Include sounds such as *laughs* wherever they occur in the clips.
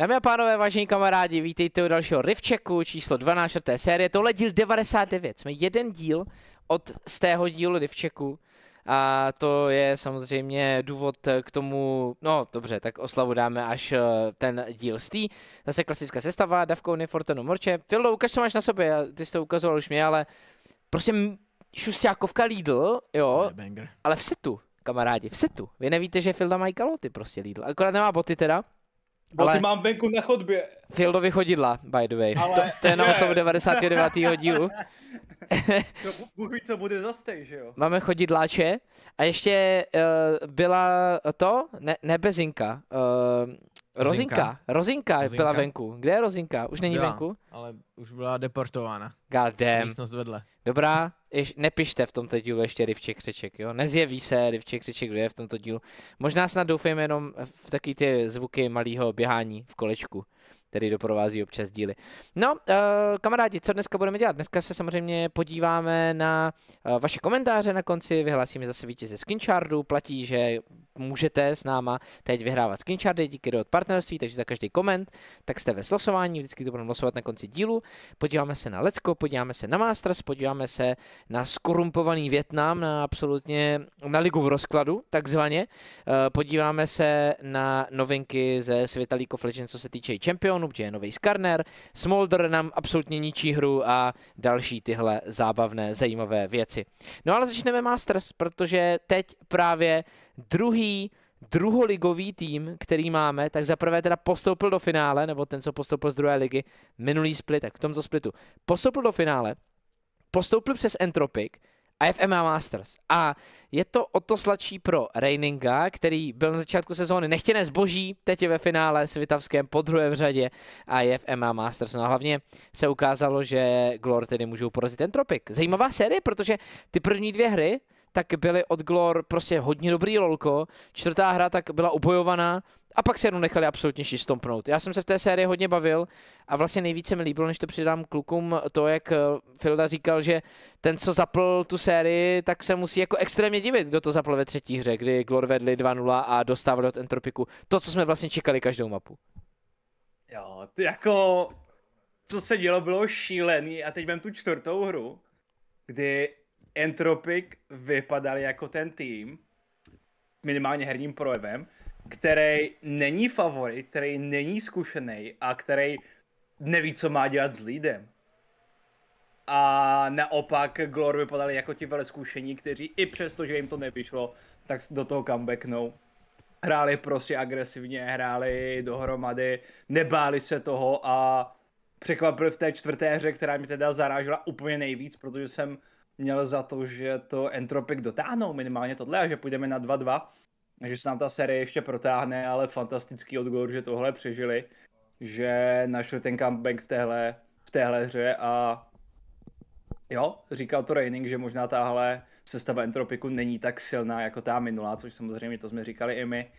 Dámy a pánové, vážení kamarádi, vítejte u dalšího Rivčeku číslo 12 čtvrté série. Tohle díl 99. Jsme jeden díl od z tého dílu Rivčeku. A to je samozřejmě důvod k tomu, no dobře, tak oslavu dáme až eh, ten díl z tý. Zase klasická sestava, Davko, Unifortenu, Morče. Fildo, ukaž, co máš na sobě, ty jsi to ukazoval už mě, ale prostě šustákovka Lidl, jo, ale v setu, kamarádi, v setu. Vy nevíte, že Filda mají kaloty prostě Lidl, akorát nemá boty teda, ale... ty mám venku na chodbě. Fieldovi chodidla, by the way. Ale... To, to je na *laughs* oslavu 99. dílu. to *laughs* no, Bůh ví, co bude za stej, že jo? Máme chodidláče a ještě uh, byla to, ne, nebezinka, uh, Rozinka. Rozinka, Rozinka, byla venku. Kde je Rozinka? Už není byla, venku? ale už byla deportována. God damn. Místnost vedle. Dobrá, ješ, nepište v tomto dílu ještě Rivček Křeček, jo? Nezjeví se Rivček Křeček, kdo je v tomto dílu. Možná snad doufejme jenom v takový ty zvuky malého běhání v kolečku který doprovází občas díly. No, uh, kamarádi, co dneska budeme dělat? Dneska se samozřejmě podíváme na uh, vaše komentáře na konci, vyhlásíme zase vítěze Skinchardu, platí, že můžete s náma teď vyhrávat Skinchardy díky od partnerství, takže za každý koment, tak jste ve slosování, vždycky to budeme losovat na konci dílu. Podíváme se na Lecko, podíváme se na Masters, podíváme se na skorumpovaný Větnam, na absolutně na ligu v rozkladu, takzvaně. Uh, podíváme se na novinky ze světa League of Legends, co se týče champions. Chinatownu, protože je nový Skarner, Smolder nám absolutně ničí hru a další tyhle zábavné, zajímavé věci. No ale začneme Masters, protože teď právě druhý druholigový tým, který máme, tak zaprvé teda postoupil do finále, nebo ten, co postoupil z druhé ligy, minulý split, tak v tomto splitu, postoupil do finále, postoupil přes Entropic, a Masters. A je to o to sladší pro Reininga, který byl na začátku sezóny nechtěné zboží, teď je ve finále s Vitavském po druhé v řadě a je MMA Masters. No a hlavně se ukázalo, že Glor tedy můžou porazit ten tropik. Zajímavá série, protože ty první dvě hry tak byly od Glor prostě hodně dobrý lolko, čtvrtá hra tak byla ubojovaná a pak se jenom nechali absolutně šistompnout. Já jsem se v té sérii hodně bavil a vlastně nejvíce mi líbilo, než to přidám klukům, to, jak eh, Filda říkal, že ten, co zapl tu sérii, tak se musí jako extrémně divit, kdo to zapl ve třetí hře, kdy Glor vedli 2-0 a dostávali od Entropiku to, co jsme vlastně čekali každou mapu. Jo, ty jako co se dělo, bylo šílený a teď mám tu čtvrtou hru, kdy Entropic vypadali jako ten tým, minimálně herním projevem, který není favorit, který není zkušený a který neví, co má dělat s lídem. A naopak Glor vypadali jako ti zkušení, kteří i přesto, že jim to nevyšlo, tak do toho comebacknou. Hráli prostě agresivně, hráli dohromady, nebáli se toho a překvapil v té čtvrté hře, která mě teda zarážela úplně nejvíc, protože jsem měl za to, že to Entropic dotáhnou minimálně tohle a že půjdeme na 2-2. že se nám ta série ještě protáhne, ale fantastický odgovor, že tohle přežili, že našli ten comeback v téhle, v téhle hře a jo, říkal to Reining, že možná tahle sestava Entropiku není tak silná jako ta minulá, což samozřejmě to jsme říkali i my.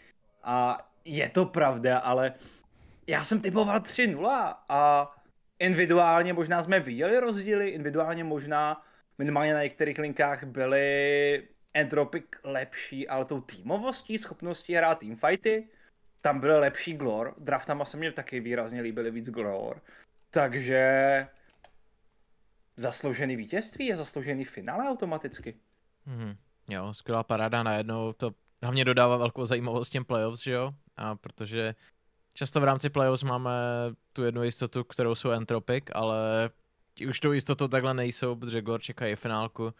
A je to pravda, ale já jsem typoval 3-0 a individuálně možná jsme viděli rozdíly, individuálně možná minimálně na některých linkách byly Entropic lepší, ale tou týmovostí, schopností hrát teamfighty, tam byl lepší Glor, draftama se mě taky výrazně líbily víc Glor, takže zasloužený vítězství je zasloužený finále automaticky. Hmm, jo, skvělá paráda najednou, to hlavně dodává velkou zajímavost těm playoffs, že jo, a protože často v rámci playoffs máme tu jednu jistotu, kterou jsou Entropic, ale už tou jistotou takhle nejsou, protože Glor čekají finálku.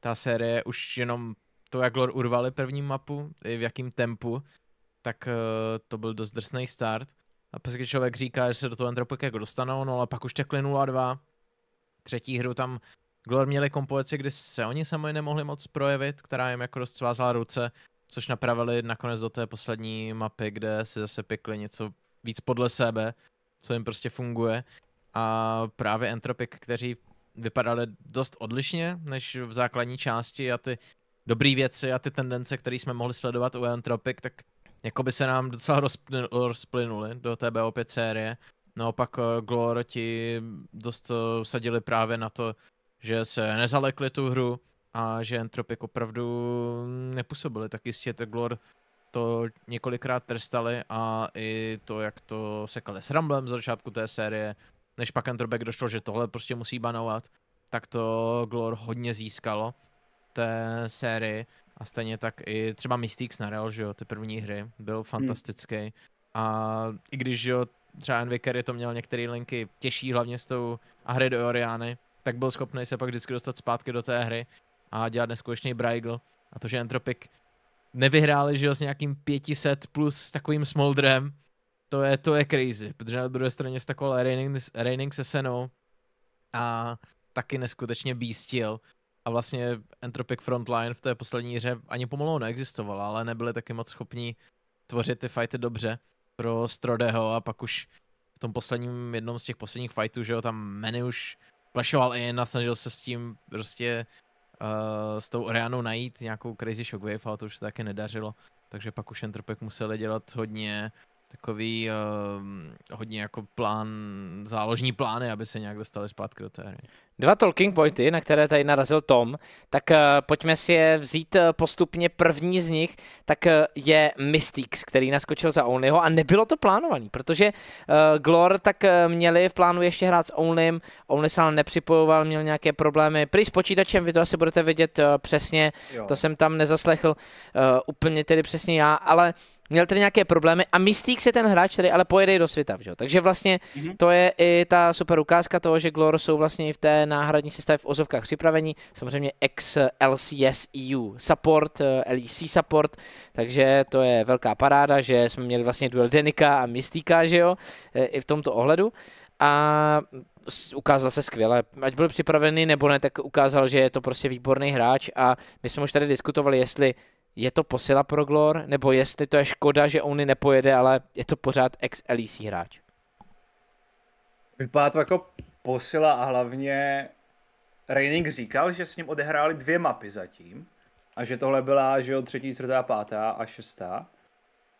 Ta série už jenom to, jak Glor urvali první mapu, i v jakým tempu, tak uh, to byl dost drsný start. A pak člověk říká, že se do toho Antropik jako dostanou, no ale pak už takhle 0-2. Třetí hru tam Glor měli kompozici, kdy se oni sami nemohli moc projevit, která jim jako dost svázala ruce, což napravili nakonec do té poslední mapy, kde si zase pikli něco víc podle sebe, co jim prostě funguje a právě Entropic, kteří vypadali dost odlišně než v základní části a ty dobré věci a ty tendence, které jsme mohli sledovat u Entropic, tak jako by se nám docela rozpl- rozplynuly do té BO5 série. Naopak eh, Glor ti dost usadili eh, právě na to, že se nezalekli tu hru a že Entropic opravdu nepůsobili tak jistě. To Glor to několikrát trstali a i to, jak to sekali s ramblem z začátku té série, než pak Enterback došlo, že tohle prostě musí banovat, tak to Glor hodně získalo té sérii a stejně tak i třeba Mystiques Narel, že jo, ty první hry, byl hmm. fantastický hmm. a i když, jo, třeba Envikery to měl některé linky těžší, hlavně s tou a hry do Oriány, tak byl schopný se pak vždycky dostat zpátky do té hry a dělat neskutečný Braigl a to, že Entropic nevyhráli, že jo, s nějakým 500 plus s takovým Smoldrem, to je, to je crazy, protože na druhé straně takový Reining, Reining se Senou a taky neskutečně bístil. A vlastně Entropic Frontline v té poslední hře ani pomalu neexistovala, ale nebyli taky moc schopní tvořit ty fighty dobře pro Strodeho a pak už v tom posledním, jednom z těch posledních fightů, že jo, tam menu už flashoval in a snažil se s tím prostě uh, s tou Orianou najít nějakou crazy shockwave, ale to už se taky nedařilo. Takže pak už Entropic museli dělat hodně takový uh, hodně jako plán, záložní plány, aby se nějak dostali zpátky do té hry. Dva talking pointy, na které tady narazil Tom, tak uh, pojďme si je vzít eh, postupně. První z nich tak uh, je Mystics, který naskočil za Onlyho a nebylo to plánovaný, protože uh, Glor tak uh, měli v plánu ještě hrát s Onlym, Only se ale nepřipojoval, měl nějaké problémy. Prý s počítačem, vy to asi budete vědět uh, přesně, jo. to jsem tam nezaslechl uh, úplně tedy přesně já, ale uh, měl tady nějaké problémy a Mystique je ten hráč, který ale pojede i do světa, že? takže vlastně mm-hmm. to je i ta super ukázka toho, že Glor jsou vlastně i v té náhradní sestavě v ozovkách připravení, samozřejmě ex LCS EU support, eh, LEC support, takže to je velká paráda, že jsme měli vlastně duel Denika a Mystika, že jo, eh, i v tomto ohledu a ukázal se skvěle. Ať byl připravený nebo ne, tak ukázal, že je to prostě výborný hráč a my jsme už tady diskutovali, jestli je to posila pro Glor, nebo jestli to je škoda, že Ony nepojede, ale je to pořád ex LEC hráč. Vypadá to jako posila a hlavně Reining říkal, že s ním odehráli dvě mapy zatím a že tohle byla, že jo, třetí, čtvrtá, pátá a šestá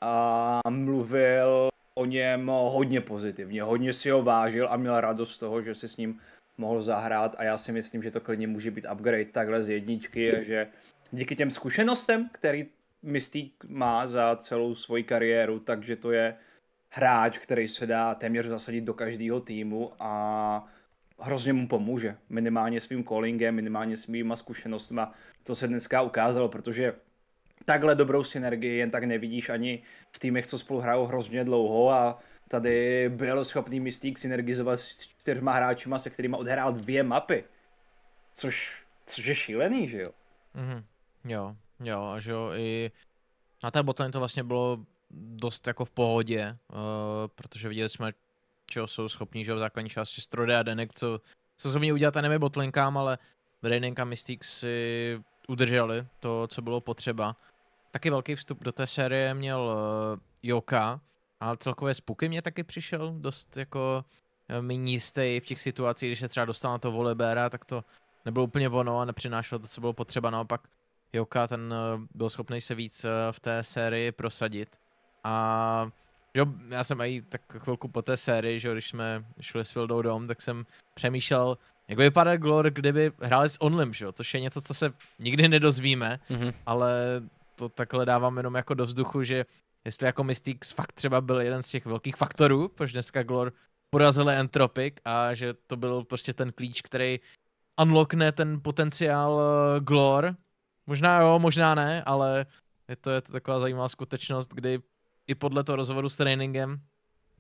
a mluvil o něm hodně pozitivně, hodně si ho vážil a měl radost z toho, že si s ním mohl zahrát a já si myslím, že to klidně může být upgrade takhle z jedničky, že díky těm zkušenostem, který Mystique má za celou svoji kariéru, takže to je hráč, který se dá téměř zasadit do každého týmu a hrozně mu pomůže. Minimálně svým callingem, minimálně svýma zkušenostmi. To se dneska ukázalo, protože takhle dobrou synergii jen tak nevidíš ani v týmech, co spolu hrajou hrozně dlouho a tady byl schopný Mystique synergizovat s čtyřma hráčima, se kterými odhrál dvě mapy. Což, což je šílený, že jo? Mm-hmm. Jo, jo, a že jo, i na té botany to vlastně bylo dost jako v pohodě, uh, protože viděli jsme, čeho jsou schopní, že jo, v základní části Strode a Denek, co, co schopni udělat anime botlinkám, ale Raining a Mystic si udrželi to, co bylo potřeba. Taky velký vstup do té série měl uh, Joka, ale celkové spuky mě taky přišel dost jako eh, méně jistý v těch situacích, když se třeba dostal na to volebéra, tak to nebylo úplně ono a nepřinášelo to, co bylo potřeba. Naopak Joka, ten eh, byl schopný se víc eh, v té sérii prosadit. A jo, já jsem i tak chvilku po té sérii, že když jsme šli s Wildou dom, tak jsem přemýšlel, jak by vypadal Glor, kdyby hráli s Onlim, že jo, což je něco, co se nikdy nedozvíme, mm-hmm. ale to takhle dávám jenom jako do vzduchu, že jestli jako Mystics fakt třeba byl jeden z těch velkých faktorů, protože dneska Glor porazili Entropic a že to byl prostě ten klíč, který unlockne ten potenciál eh, Glor Možná jo, možná ne, ale je to, je to taková zajímavá skutečnost, kdy i podle toho rozhovoru s trainingem,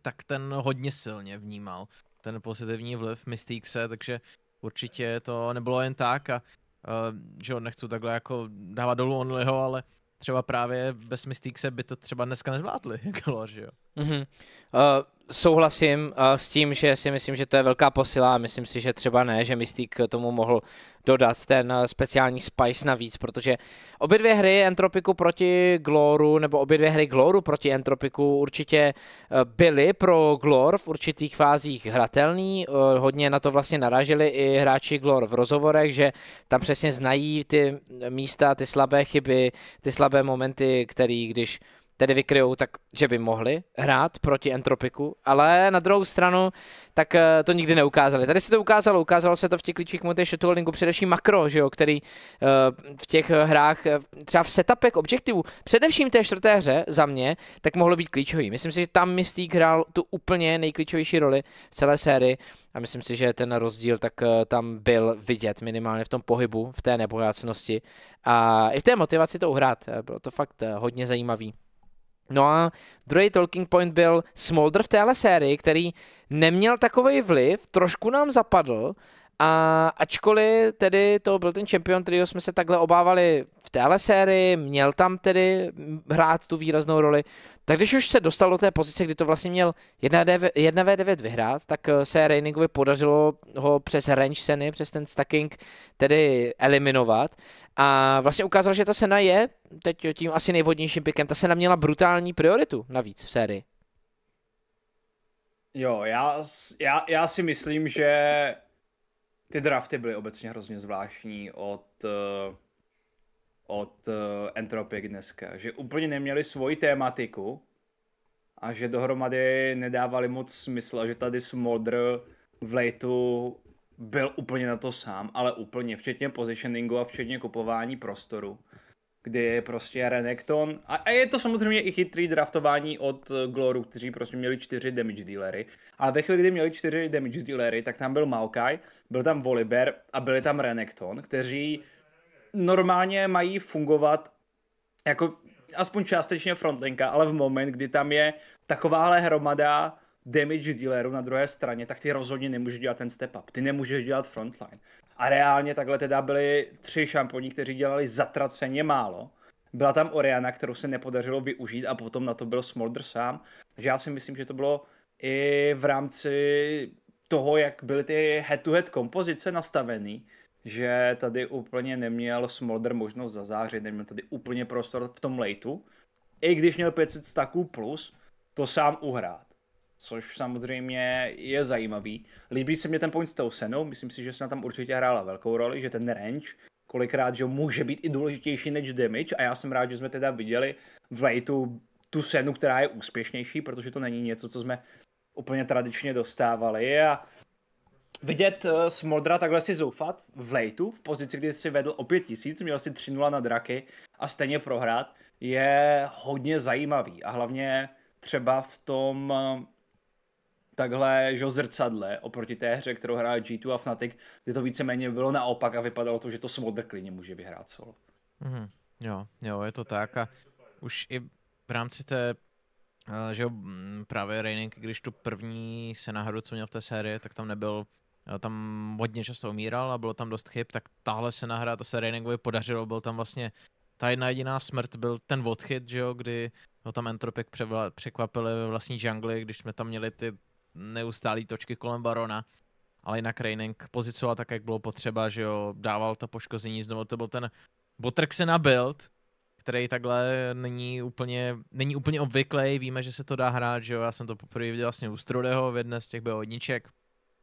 tak ten hodně silně vnímal ten pozitivní vliv Mystique, takže určitě to nebylo jen tak a uh, že jo, nechci takhle jako dávat dolů Onlyho, ale třeba právě bez Mystique by to třeba dneska nezvládli, *laughs* jako, že jo. Mm-hmm. Uh, souhlasím uh, s tím, že si myslím, že to je velká posila a myslím si, že třeba ne, že Mystic tomu mohl dodat ten uh, speciální spice navíc, protože obě dvě hry Entropiku proti Gloru, nebo obě dvě hry Gloru proti Entropiku určitě uh, byly pro Glor v určitých fázích hratelný, hodně na to vlastně narážili i hráči Glor v rozhovorech, že tam přesně znají ty místa, ty slabé chyby, ty slabé momenty, který když tedy vykryjou tak, že by mohli hrát proti Entropiku, ale na druhou stranu tak eh, to nikdy neukázali. Tady se to ukázalo, ukázalo se to v těch klíčích Monte Shuttle především makro, že jo, který eh, v těch eh, hrách, třeba v setupech objektivů, především té čtvrté hře za mě, tak mohlo být klíčový. Myslím si, že tam Mystík hrál tu úplně nejklíčovější roli v celé sérii a myslím si, že ten rozdíl tak tam byl vidět minimálně v tom pohybu, v té nebojácnosti a i v té motivaci to uhrát. Bylo to fakt hodně zajímavý. No a druhý talking point byl Smolder v téhle sérii, který neměl takový vliv, trošku nám zapadl, a ačkoliv tedy to byl ten čempion, kterého jsme se takhle obávali v téhle sérii, měl tam tedy hrát tu výraznou roli, tak když už se dostal do té pozice, kdy to vlastně měl 1v9 vyhrát, tak eh, se Reiningovi podařilo ho přes range seny, přes ten stacking, tedy eliminovat. A vlastně ukázal, že ta sena je teď tím asi nejvodnějším pikem. Ta sena měla brutální prioritu navíc v sérii. Jo, já, já, já si myslím, že ty drafty byly obecně hrozně zvláštní od, eh, od eh, Entropic dneska, že úplně neměli svoji tématiku a že dohromady nedávali moc smysl, že tady Smodr v lejtu byl úplně na to sám, ale úplně, včetně positioningu a včetně kupování prostoru kdy je prostě Renekton. A, a je to samozřejmě i chytrý draftování od eh, Gloru, kteří prostě měli čtyři damage dealery. Ale ve chvíli, kdy měli čtyři damage dealery, tak tam byl Maokai, byl tam Volibear a byli tam Renekton, kteří normálně mají fungovat jako aspoň částečně frontlinka, ale v moment, kdy tam je takováhle hromada damage dealerů na druhé straně, tak ty rozhodně nemůžeš dělat ten step up. Ty nemůžeš dělat frontline. A reálně takhle teda byli tři šamponi, kteří dělali zatraceně málo. Byla tam Oriana, kterou se nepodařilo využít a potom na to byl Smolder sám. Takže já si myslím, že to bylo i v rámci toho, jak byly ty head-to-head kompozice nastavený, že tady úplně neměl Smolder možnost zazářit, neměl tady úplně prostor v tom lejtu. I když měl 500 staků plus, to sám uhrát což samozřejmě je zajímavý. Líbí se mě ten point s tou senou, myslím si, že se na tam určitě hrála velkou roli, že ten range kolikrát že může být i důležitější než damage a já jsem rád, že jsme teda viděli v lejtu tu senu, která je úspěšnější, protože to není něco, co jsme úplně tradičně dostávali a vidět uh, Smoldra takhle si zoufat v lejtu, v pozici, kdy si vedl o 5000, měl si 3 na draky a stejně prohrát, je hodně zajímavý a hlavně třeba v tom eh, takhle že, zrcadle oproti té hře, kterou hraje G2 a Fnatic, kde to víceméně bylo naopak a vypadalo to, že to Smolder klidně může vyhrát solo. Mm, jo, jo, je to tak a už i v rámci té eh, že jo, mm, právě Reining, když tu první se nahoru, co měl v té sérii, tak tam nebyl eh, tam hodně často umíral a bylo tam dost chyb, tak tahle se nahra, to se Reiningovi podařilo, byl tam vlastně ta jedna jediná smrt byl ten odchyt, že jo, kdy ho tam Entropik překvapili vlastní džungly, když jsme tam měli ty neustálý točky kolem Barona, ale jinak Reining pozicoval tak, jak bylo potřeba, že jo, dával ta poškození znovu, to byl ten botrk se na build, který takhle není úplně, není úplně obvyklý, víme, že se to dá hrát, že jo, já jsem to poprvé viděl vlastně u Strudeho v jedné z těch BO1,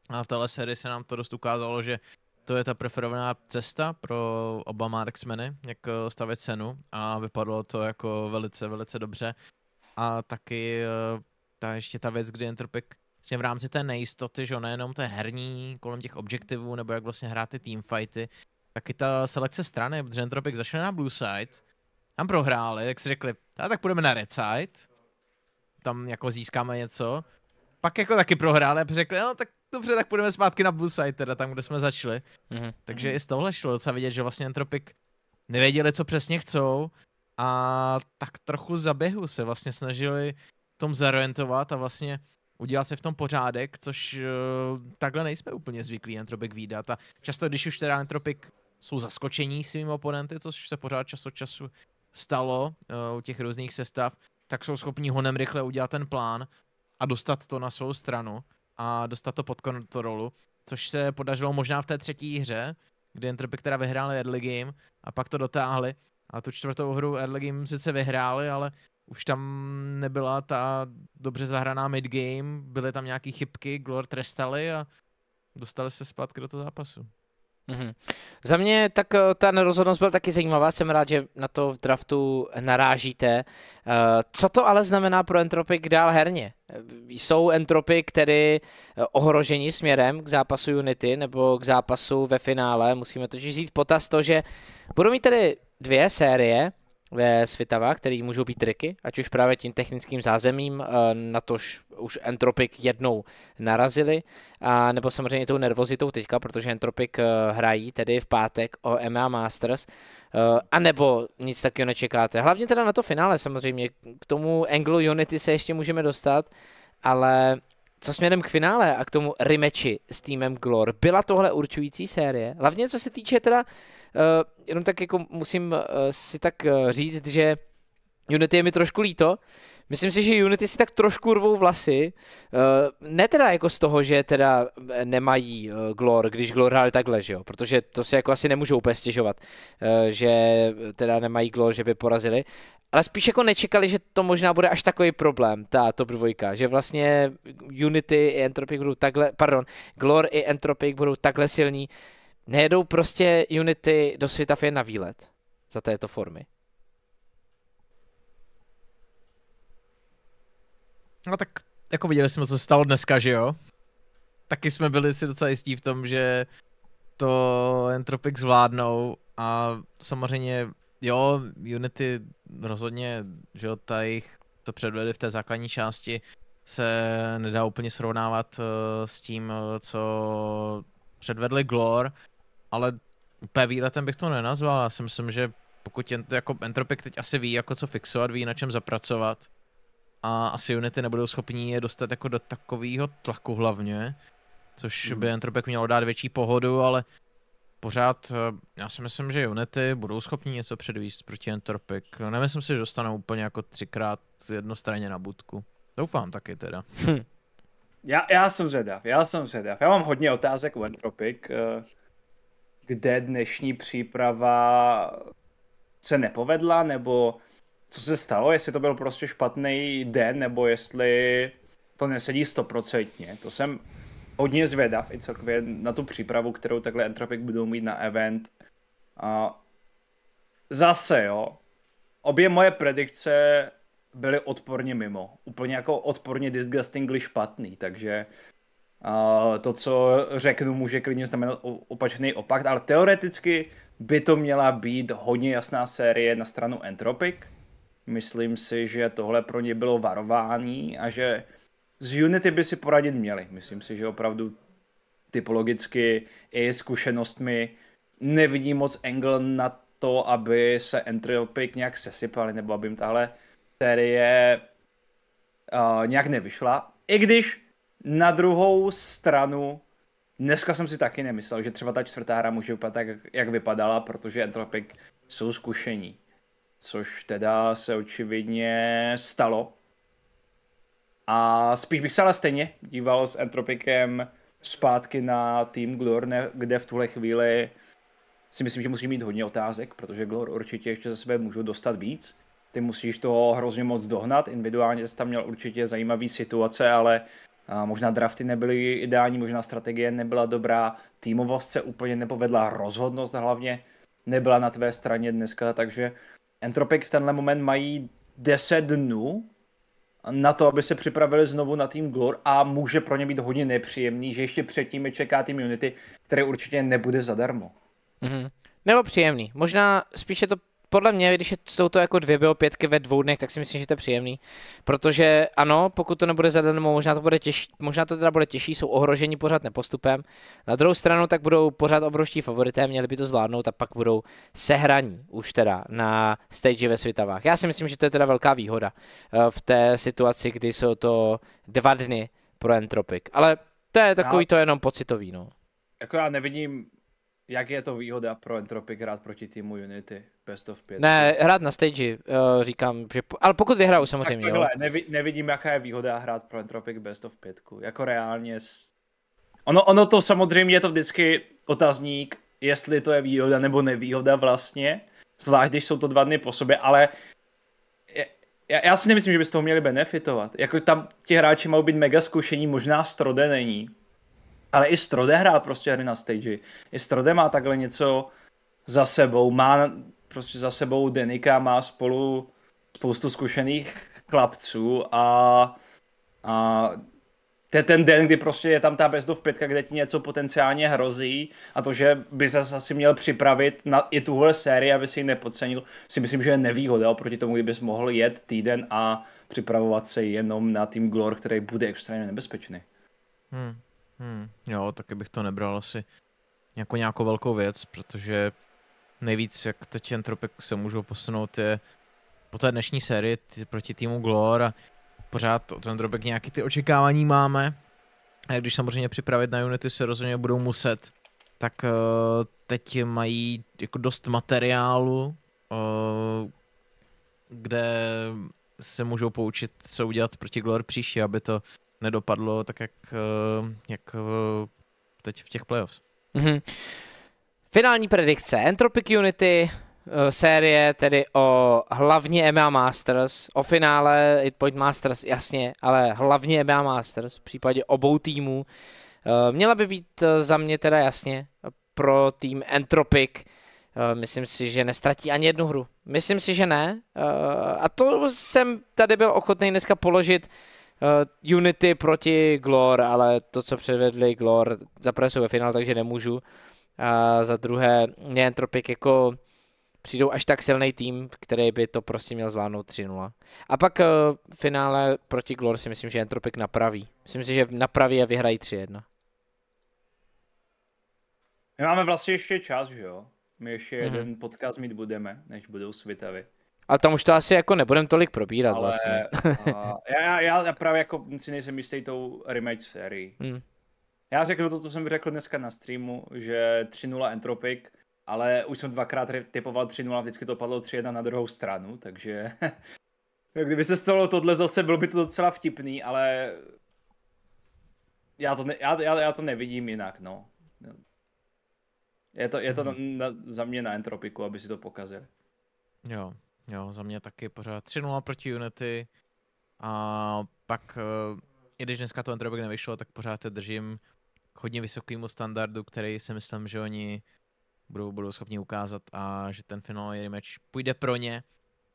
a v téhle sérii se nám to dost ukázalo, že to je ta preferovaná cesta pro oba marksmeny, jak eh, stavět cenu a vypadlo to jako velice, velice dobře. A taky eh, ta ještě ta věc, kdy Entropik vlastně v rámci té nejistoty, že nejenom té herní kolem těch objektivů, nebo jak vlastně hrát ty teamfighty, tak i ta selekce strany, protože Entropic zašel na blue side, tam prohráli, tak si řekli, a tak půjdeme na red side, tam jako získáme něco, pak jako taky prohráli a řekli, no tak dobře, tak půjdeme zpátky na blue side, teda tam, kde jsme začali. Mm-hmm. Takže mm-hmm. i z tohle šlo docela vidět, že vlastně Entropic nevěděli, co přesně chcou a tak trochu za běhu se vlastně snažili tom zorientovat a vlastně udělat se v tom pořádek, což uh, takhle nejsme úplně zvyklí Entropik výdat a často, když už teda Entropik jsou zaskočení svým oponenty, což se pořád čas od času stalo uh, u těch různých sestav, tak jsou schopni honem rychle udělat ten plán a dostat to na svou stranu a dostat to pod kontrolu, což se podařilo možná v té třetí hře, kdy entropik teda vyhráli early game a pak to dotáhli. A tu čtvrtou hru early game sice vyhráli, ale už tam nebyla ta dobře zahraná midgame, byly tam nějaké chybky, Glor trestali a dostali se zpátky do toho zápasu. Mm-hmm. Za mě tak eh, ta nerozhodnost byla taky zajímavá, jsem rád, že na to v draftu narážíte. Eh, co to ale znamená pro Entropic dál herně? Eh, jsou Entropic tedy ohroženi směrem k zápasu Unity nebo k zápasu ve finále? Musíme totiž říct potaz to, že budou mít tedy dvě série, ve Svitava, který můžou být triky, ať už právě tím technickým zázemím, eh, na tož už Entropik jednou narazili, a nebo samozřejmě tou nervozitou teďka, protože Entropik eh, hrají tedy v pátek o MMA Masters, eh, a nebo nic takového nečekáte. Hlavně teda na to finále samozřejmě, k tomu Anglo Unity se ještě můžeme dostat, ale co směrem k finále a k tomu rimeči s týmem Glor, byla tohle určující série. Hlavně co se týče teda Eh, jenom tak jako musím eh, si tak eh, říct, že Unity je mi trošku líto. Myslím si, že Unity si tak trošku rvou vlasy. Ne teda jako z toho, že teda nemají Glor, když Glor hráli takhle, že jo? Protože to si jako asi nemůžou úplně stěžovat, že teda nemají Glor, že by porazili. Ale spíš jako nečekali, že to možná bude až takový problém, ta top dvojka, že vlastně Unity i Entropic budou takhle, pardon, Glor i Entropic budou takhle silní, nejedou prostě Unity do světa jen na výlet za této formy. No tak jako viděli jsme, co se stalo dneska, že jo? Taky jsme byli si docela jistí v tom, že to Entropic zvládnou a samozřejmě, jo, Unity rozhodně, že jo, ta jich to předvede v té základní části, se nedá úplně srovnávat uh, s tím, eh, co předvedli Glor, ale úplně výletem bych to nenazval, já si myslím, že pokud jen, jako Entropic teď asi ví, jako co fixovat, ví na čem zapracovat a asi Unity nebudou schopni je dostat jako do takového tlaku hlavně, což mm. by Entropic mělo dát větší pohodu, ale pořád, eh, já si myslím, že Unity budou schopni něco předvíst proti Entropic. Nemyslím si, že dostanou úplně jako třikrát jednostranně na budku. Doufám taky teda. Hm. Já, já jsem zvědav, já jsem zvědav. Já mám hodně otázek o Entropic. Eh, kde dnešní příprava se nepovedla, nebo co se stalo, jestli to byl prostě špatný den, nebo jestli to nesedí stoprocentně. To jsem hodně zvědav i celkově na tu přípravu, kterou takhle Entropic budou mít na event. A zase jo, obě moje predikce byly odporně mimo. Úplně jako odporně disgustingly špatný, takže Eh, to, co řeknu, může klidně znamenat opačný opak, ale teoreticky by to měla být hodně jasná série na stranu Entropic. Myslím si, že tohle pro ně bylo varování a že z Unity by si poradit měli. Myslím si, že opravdu typologicky i zkušenostmi nevidí moc angle na to, aby se Entropic nějak sesypali, nebo aby jim tahle série uh, nějak nevyšla. I když na druhou stranu, dneska jsem si taky nemyslel, že třeba ta čtvrtá hra může vypadat tak, jak vypadala, protože Entropic jsou zkušení. Což teda se očividně stalo. A spíš bych se ale stejně díval s Entropikem zpátky na tým Glor, kde v tuhle chvíli si myslím, že musí mít hodně otázek, protože Glor určitě ještě ze sebe můžou dostat víc. Ty musíš toho hrozně moc dohnat, individuálně jsi tam měl určitě zajímavý situace, ale a možná drafty nebyly ideální, možná strategie nebyla dobrá, týmovost se úplně nepovedla, rozhodnost hlavně nebyla na tvé straně dneska, takže Entropic v tenhle moment mají 10 dnů na to, aby se připravili znovu na tým Glor a může pro ně být hodně nepříjemný, že ještě předtím je čeká tým Unity, který určitě nebude zadarmo. Mm-hmm. Nebo příjemný. Možná spíše to podle mě, když jsou to jako dvě biopětky ve dvou dnech, tak si myslím, že to je příjemný. Protože ano, pokud to nebude zadanou, možná to bude těžší, možná to teda bude těžší, jsou ohroženi pořád nepostupem. Na druhou stranu tak budou pořád obrovští favorité, měli by to zvládnout a pak budou sehraní už teda na stage ve Svitavách. Já si myslím, že to je teda velká výhoda eh, v té situaci, kdy jsou to dva dny pro Entropik. Ale to je takový to jenom pocitový, no. Jako já nevidím jak je to výhoda pro Entropic hrát proti týmu Unity? Best of 5. Ne, hrát na stage, uh, říkám, že po, ale pokud vyhraju samozřejmě. Tak takhle, jo. Nevi, nevidím, jaká je výhoda hrát pro Entropic Best of 5. Jako reálně. S... Ono, ono to samozřejmě je to vždycky otazník, jestli to je výhoda nebo nevýhoda vlastně. Zvlášť, když jsou to dva dny po sobě, ale já, já si nemyslím, že by z toho měli benefitovat. Jako tam ti hráči mají být mega zkušení, možná strode není. Ale i Strode hrál prostě hry na stage. I Strode má takhle něco za sebou. Má prostě za sebou Denika, má spolu spoustu zkušených chlapců a, a to je ten den, kdy prostě je tam ta bezdov pětka, kde ti něco potenciálně hrozí a to, že by se asi měl připravit na i tuhle sérii, aby si ji nepodcenil, si myslím, že je nevýhoda oproti tomu, kdybys mohl jet týden a připravovat se jenom na tým Glor, který bude extrémně nebezpečný. Hmm. Hmm, jo, taky bych to nebral asi jako nějakou velkou věc, protože nejvíc, jak teď jen tropik se můžou posunout, je po té dnešní sérii t- proti týmu Glor a pořád o ten drobek nějaký ty očekávání máme. A když samozřejmě připravit na Unity se rozhodně budou muset, tak uh, teď mají jako dost materiálu, uh, kde se můžou poučit, co udělat proti Glor příště, aby to nedopadlo tak, jak, eh, jak eh, teď v těch playoffs. Mm-hmm. Finální predikce. Entropic Unity eh, série tedy o hlavně EMEA Masters, o finále Point Masters, jasně, ale hlavně EMEA Masters v případě obou týmů. Měla by být za mě teda jasně pro tým Entropic. Myslím si, že nestratí ani jednu hru. Myslím si, že ne. A to jsem tady byl ochotný dneska položit uh, Unity proti Glor, ale to, co předvedli Glor, za prvé jsou ve finále, takže nemůžu. A za druhé, mě Entropik jako přijdou až tak silný tým, který by to prostě měl zvládnout 3-0. A pak uh, finále proti Glor si myslím, že Entropik napraví. Myslím si, že napraví a vyhrají 3-1. My máme vlastně ještě čas, že jo? My ještě hmm. jeden podcast mít budeme, než budou světavy. Ale tam už to asi jako nebudem tolik probírat Ale, vlastně. a, *laughs* eh, já, já, já právě jako si nejsem jistý tou remake sérií. Hmm. Já řeknu to, co jsem řekl dneska na streamu, že 3.0 Entropic, ale už jsem dvakrát typoval 3.0, vždycky to padlo 3.1 na druhou stranu, takže *laughs* kdyby se stalo tohle zase, bylo by to docela vtipný, ale já to, ne, já, já, já to nevidím jinak, no. Je to, je to hmm. na, na, za mě na Entropiku, aby si to pokazil. Jo. Jo, za mě taky pořád 3-0 proti Unity. A pak, eh, i když dneska to Underbag nevyšlo, tak pořád je držím k hodně vysokému standardu, který si myslím, že oni budou, budou schopni ukázat a že ten finálový rematch půjde pro ně,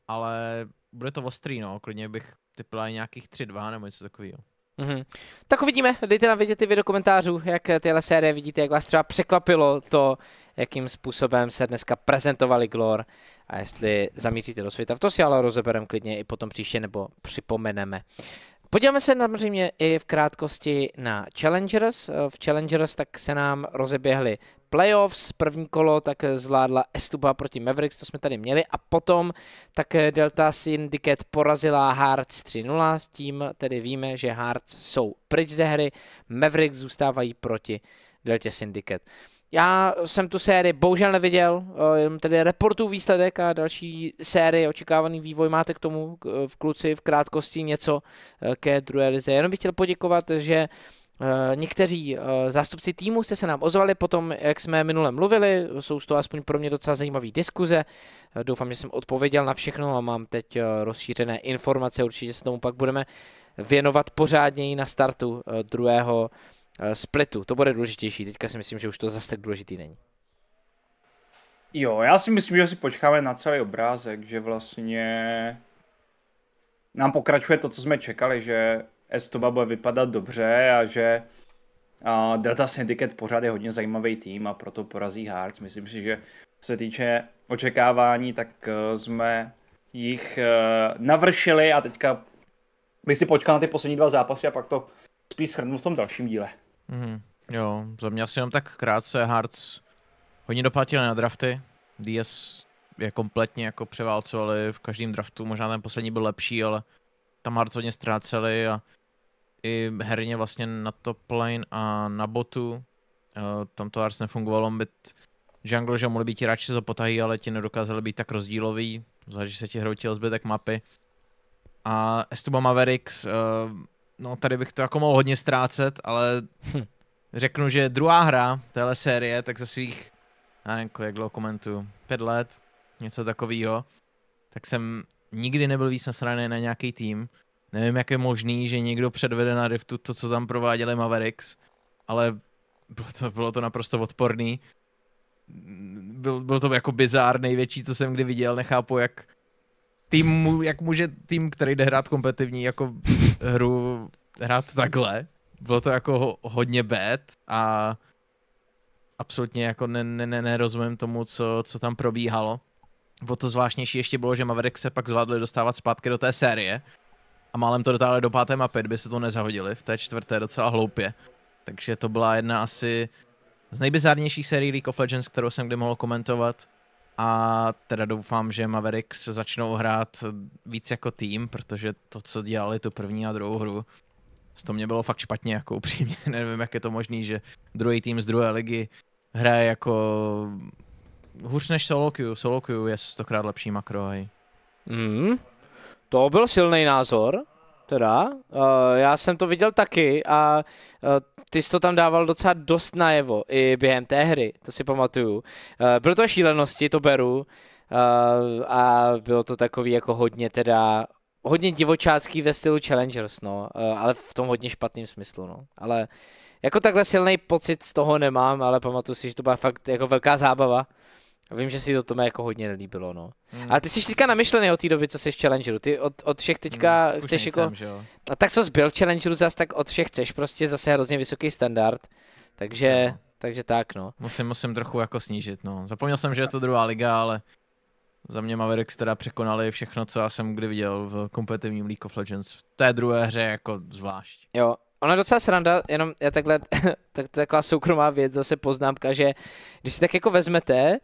ale bude to ostrý, no, klidně bych typila nějakých 3-2 nebo něco takového. Mm-hmm. Tak uvidíme, dejte nám vědět i vy do komentářů, jak tyhle série vidíte, jak vás třeba překvapilo to, jakým způsobem se dneska prezentovali Glor a jestli zamíříte do světa. V to si ale rozebereme klidně i potom příště nebo připomeneme. Podíváme se samozřejmě i v krátkosti na Challengers. Eh, v Challengers tak se nám rozeběhly playoffs, první kolo tak zvládla Estuba proti Mavericks, to jsme tady měli, a potom tak Delta Syndicate porazila Hearts 3-0, s tím tedy víme, že Hearts jsou pryč ze hry, Mavericks zůstávají proti Delta Syndicate. Já jsem tu sérii bohužel neviděl, eh, jenom tedy reportu výsledek a další série, očekávaný vývoj máte k tomu v kluci v krátkosti něco eh, ke druhé lize. Jenom bych chtěl poděkovat, že eh, Někteří zástupci týmu jste se nám ozvali potom, jak jsme minule mluvili, jsou to aspoň pro mě docela zajímavé diskuze. Doufám, že jsem odpověděl na všechno a mám teď rozšířené informace, určitě se tomu pak budeme věnovat pořádněji na startu druhého Eh, splitu. To bude důležitější. Teďka si myslím, že už to zase tak důležitý není. Jo, já si myslím, že si počkáme na celý obrázek, že vlastně nám pokračuje to, co jsme čekali, že Estoba bude vypadat dobře a že Delta Syndicate pořád je hodně zajímavý tým a proto porazí Hearts. Myslím si, že se týče očekávání, tak eh, jsme jich eh, navršili a teďka bych si počkal na ty poslední dva zápasy a pak to spíš shrnu v tom dalším díle. Mm, jo, za mě asi jenom tak krátce. Hearts hodně doplatili na drafty. DS je kompletně jako převálcovali v každém draftu. Možná ten poslední byl lepší, ale tam Hearts hodně ztráceli a i herně vlastně na top lane a na botu. Eh, tam to Hearts nefungovalo, byt jungle, že mohli být radši za potahy, ale ti nedokázali být tak rozdílový, zvlášť, že se ti hroutil zbytek mapy. A Estuba Mavericks uh, no tady bych to jako mohl hodně ztrácet, ale hm, řeknu, že druhá hra téhle série, tak za svých, já nevím, kolik dlouho komentuju, pět let, něco takového, tak jsem nikdy nebyl víc nasraný na nějaký tým. Nevím, jak je možný, že někdo předvede na Riftu to, co tam prováděli Mavericks, ale bylo to, bylo to naprosto odporný. Byl, byl to jako bizár největší, co jsem kdy viděl, nechápu, jak tým, jak může tým, který jde hrát kompetitivní jako hru, hrát takhle. Bylo to jako hodně bad a absolutně jako ne, ne, ne, nerozumím tomu, co, co tam probíhalo. O to zvláštnější ještě bylo, že Maverick se pak zvládli dostávat zpátky do té série a málem to dotáhli do páté mapy, kdyby se to nezahodili, v té čtvrté docela hloupě. Takže to byla jedna asi z nejbizárnějších sérií League of Legends, kterou jsem kdy mohl komentovat a teda doufám, že Mavericks začnou hrát víc jako tým, protože to, co dělali tu první a druhou hru, to mě bylo fakt špatně, jako upřímně, *laughs* nevím, jak je to možný, že druhý tým z druhé ligy hraje jako hůř než solo queue. Solo queue je stokrát lepší makro. Hej. Mm, to byl silný názor teda. Uh, já jsem to viděl taky a uh, ty jsi to tam dával docela dost najevo i během té hry, to si pamatuju. Uh, bylo to šílenosti, to beru. Uh, a bylo to takový jako hodně teda hodně divočácký ve stylu Challengers, no, ale v tom hodně špatným smyslu, no. Ale jako takhle silný pocit z toho nemám, ale pamatuju si, že to byla fakt jako velká zábava. Vím, že si to tomu jako hodně nelíbilo, no. Hmm. Ale ty jsi teďka namyšlený od té doby, co jsi v Challengeru. Ty od, od všech teďka hmm, chceš jako... Jsem, a tak co zbyl v Challengeru zase, tak od všech chceš prostě zase hrozně vysoký standard. Takže, musím. No. takže tak, no. Musím, musím trochu jako snížit, no. Zapomněl jsem, že je to druhá liga, ale za mě Mavericks teda překonali všechno, co já jsem kdy viděl v kompetitivním League of Legends. V té druhé hře jako zvlášť. Jo, Ona docela sranda, jenom já takhle, *laughs* tak, taková soukromá věc, zase poznámka, že když si tak jako vezmete,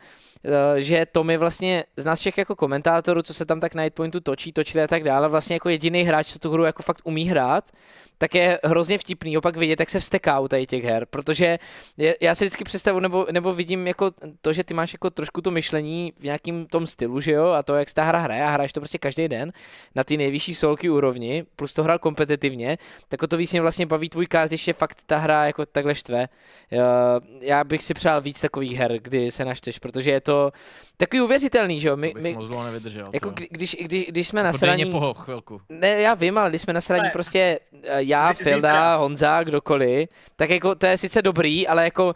Eh, že to mi vlastně z nás všech jako komentátorů, co se tam tak na Nightpointu točí, točili a tak dále, vlastně jako jediný hráč, co tu hru jako fakt umí hrát, tak je hrozně vtipný opak vidět, jak se vsteká u tady těch her, protože já si vždycky představu nebo, nebo vidím jako to, že ty máš jako trošku to myšlení v nějakým tom stylu, že jo, a to, jak se ta hra hraje a hraješ to prostě každý den na ty nejvyšší solky úrovni, plus to hrál kompetitivně, tak o to víc mě vlastně baví tvůj káz, když je fakt ta hra jako takhle štve. Eh, já bych si přál víc takových her, kdy se našteš, protože je to to takový uvěřitelný, že jo? My, my, moc nevydržel. Jako když, když, když jsme jako na sraní... Poho, chvilku. Ne, já vím, ale když jsme na sraní prostě eh, já, Filda, Honza, kdokoliv, tak jako to je sice dobrý, ale jako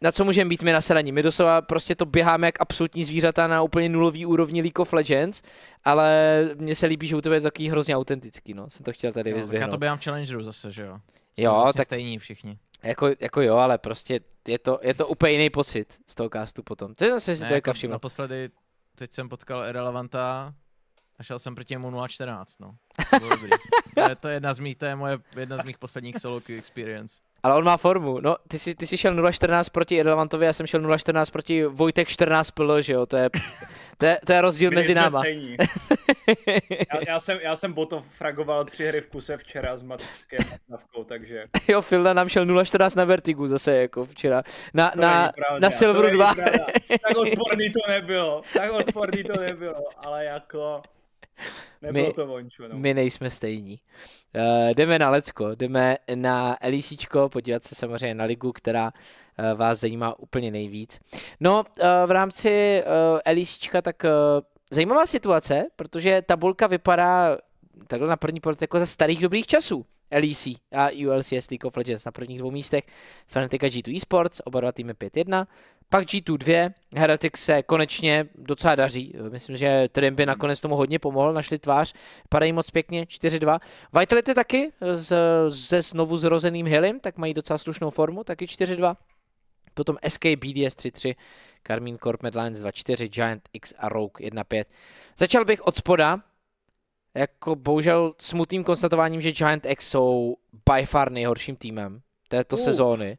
na co můžeme být my nasraní. My doslova prostě to běháme jak absolutní zvířata na úplně nulový úrovni League of Legends, ale mně se líbí, že u tebe je takový hrozně autentický, no. Jsem to chtěl tady vyzvěhnout. Já to běhám v Challengeru zase, že jo? Jo, vlastně tak... stejní všichni. Jako, jako jo, ale prostě je to, je to úplně jiný pocit z toho castu potom. Co jsem si ne, to jako všiml? Naposledy, teď jsem potkal Irrelevanta a šel jsem proti němu 0.14, no. To, bylo dobrý. *laughs* to, je, to je jedna z mých, to je moje, jedna z mých posledních solo experience. Ale on má formu. No, ty jsi, ty jsi šel 0,14 proti Edelvantovi, já jsem šel 0,14 proti Vojtek 14 Pilo, že jo? To je, to je, to je rozdíl My mezi náma. já, já, jsem, já jsem Botov fragoval tři hry v kuse včera s Matkou, matavkou, takže... *laughs* jo, Filda nám šel 0,14 na Vertigu zase jako včera. Na, to na, na Silveru *laughs* 2. tak odporný to nebylo, tak odporný to nebylo, ale jako... *laughs* my, to vončo, no. my nejsme stejní. Uh, jdeme na Lecko, jdeme na Elísíčko, podívat se samozřejmě na ligu, která uh, vás zajímá úplně nejvíc. No, uh, v rámci uh, Elísíčka tak uh, zajímavá situace, protože tabulka vypadá takhle na první pohled jako za starých dobrých časů. LEC a ULCS League of Legends na prvních dvou místech, Fnatic a G2 Esports, oba dva týmy 5-1. Pak G2 2, Heretic se konečně docela daří, myslím, že Trim by nakonec tomu hodně pomohl, našli tvář, padají moc pěkně, 4-2. Vitality taky s, se znovu zrozeným Hillem, tak mají docela slušnou formu, taky 4-2. Potom SK BDS 3-3, Karmín Corp Medlines 2-4, Giant X a Rogue 1-5. Začal bych od spoda, jako bohužel smutným konstatováním, že Giant X jsou by far nejhorším týmem této uh. sezóny.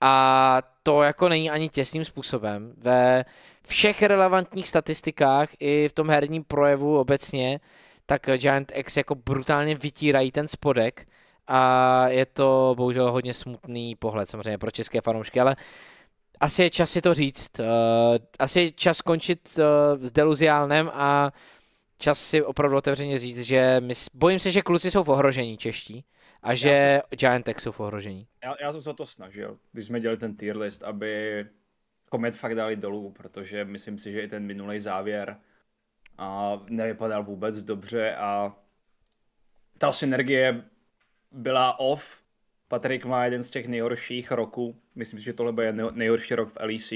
A to jako není ani těsným způsobem. Ve všech relevantních statistikách i v tom herním projevu obecně, tak Giant X jako brutálně vytírají ten spodek a je to bohužel hodně smutný pohled samozřejmě pro české fanoušky, ale asi je čas si to říct. Eh, asi je čas končit eh, s Deluziálnem a čas si opravdu otevřeně říct, že my, bojím se, že kluci jsou v ohrožení čeští a že jsem, Giant Tech jsou v ohrožení. Já, já jsem se to snažil, když jsme dělali ten tier list, aby Komet fakt dali dolů, protože myslím si, že i ten minulý závěr a nevypadal vůbec dobře a ta synergie byla off. Patrik má jeden z těch nejhorších roků. Myslím si, že tohle bude nejhorší rok v LEC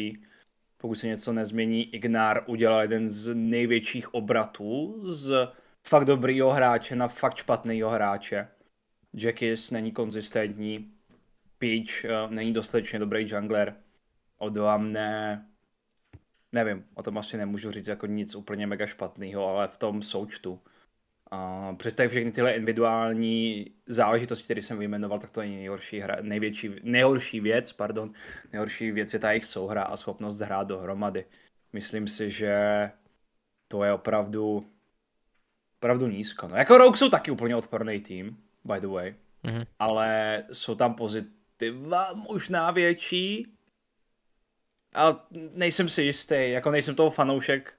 pokud se něco nezmění, Ignár udělal jeden z největších obratů z fakt dobrýho hráče na fakt špatného hráče. Jackis není konzistentní, Peach uh, není dostatečně dobrý jungler, Odvám ne... Nevím, o tom asi nemůžu říct jako nic úplně mega špatného, ale v tom součtu a přes tak všechny tyhle individuální záležitosti, které jsem vyjmenoval, tak to je nejhorší, hra, největší, nejhorší věc, pardon, nejhorší věc je ta jejich souhra a schopnost hrát dohromady. Myslím si, že to je opravdu opravdu nízko. No, jako Rogue jsou taky úplně odporný tým, by the way, mm-hmm. ale jsou tam pozitiva možná větší, Ale nejsem si jistý, jako nejsem toho fanoušek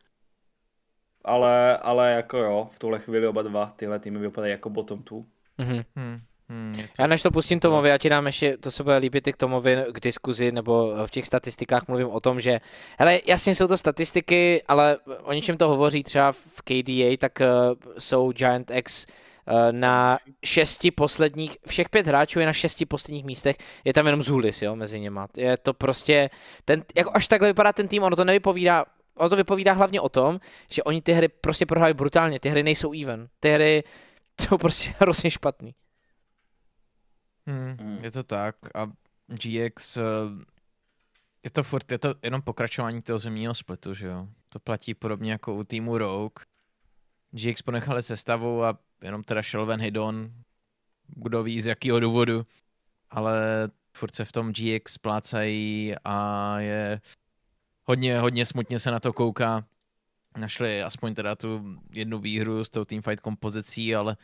ale, ale jako jo, v tuhle chvíli oba dva tyhle týmy vypadají jako bottom two. Mm-hmm. Hmm. Hmm, to... Já než to pustím Tomovi, já ti dám ještě, to se bude líbit i k Tomovi k diskuzi, nebo eh, v těch statistikách mluvím o tom, že, hele, jasně jsou to statistiky, ale o něčem to hovoří třeba v KDA, tak uh, jsou Giant X uh, na šesti posledních, všech pět hráčů je na šesti posledních místech, je tam jenom Zulis, jo, mezi něma. Je to prostě, ten, jako až takhle vypadá ten tým, ono to nevypovídá ono to vypovídá hlavně o tom, že oni ty hry prostě prohrávají brutálně, ty hry nejsou even, ty hry *laughs* jsou prostě hrozně špatný. Hmm, hmm. je to tak a GX, eh, je to furt, je to jenom pokračování toho zemního splitu, že jo? To platí podobně jako u týmu Rogue. GX ponechali sestavu a jenom teda šel ven Hidon, kdo ví z jakého důvodu, ale furt se v tom GX plácají a je hodně, hodně smutně se na to kouká. Našli aspoň teda tu jednu výhru s tou teamfight kompozicí, ale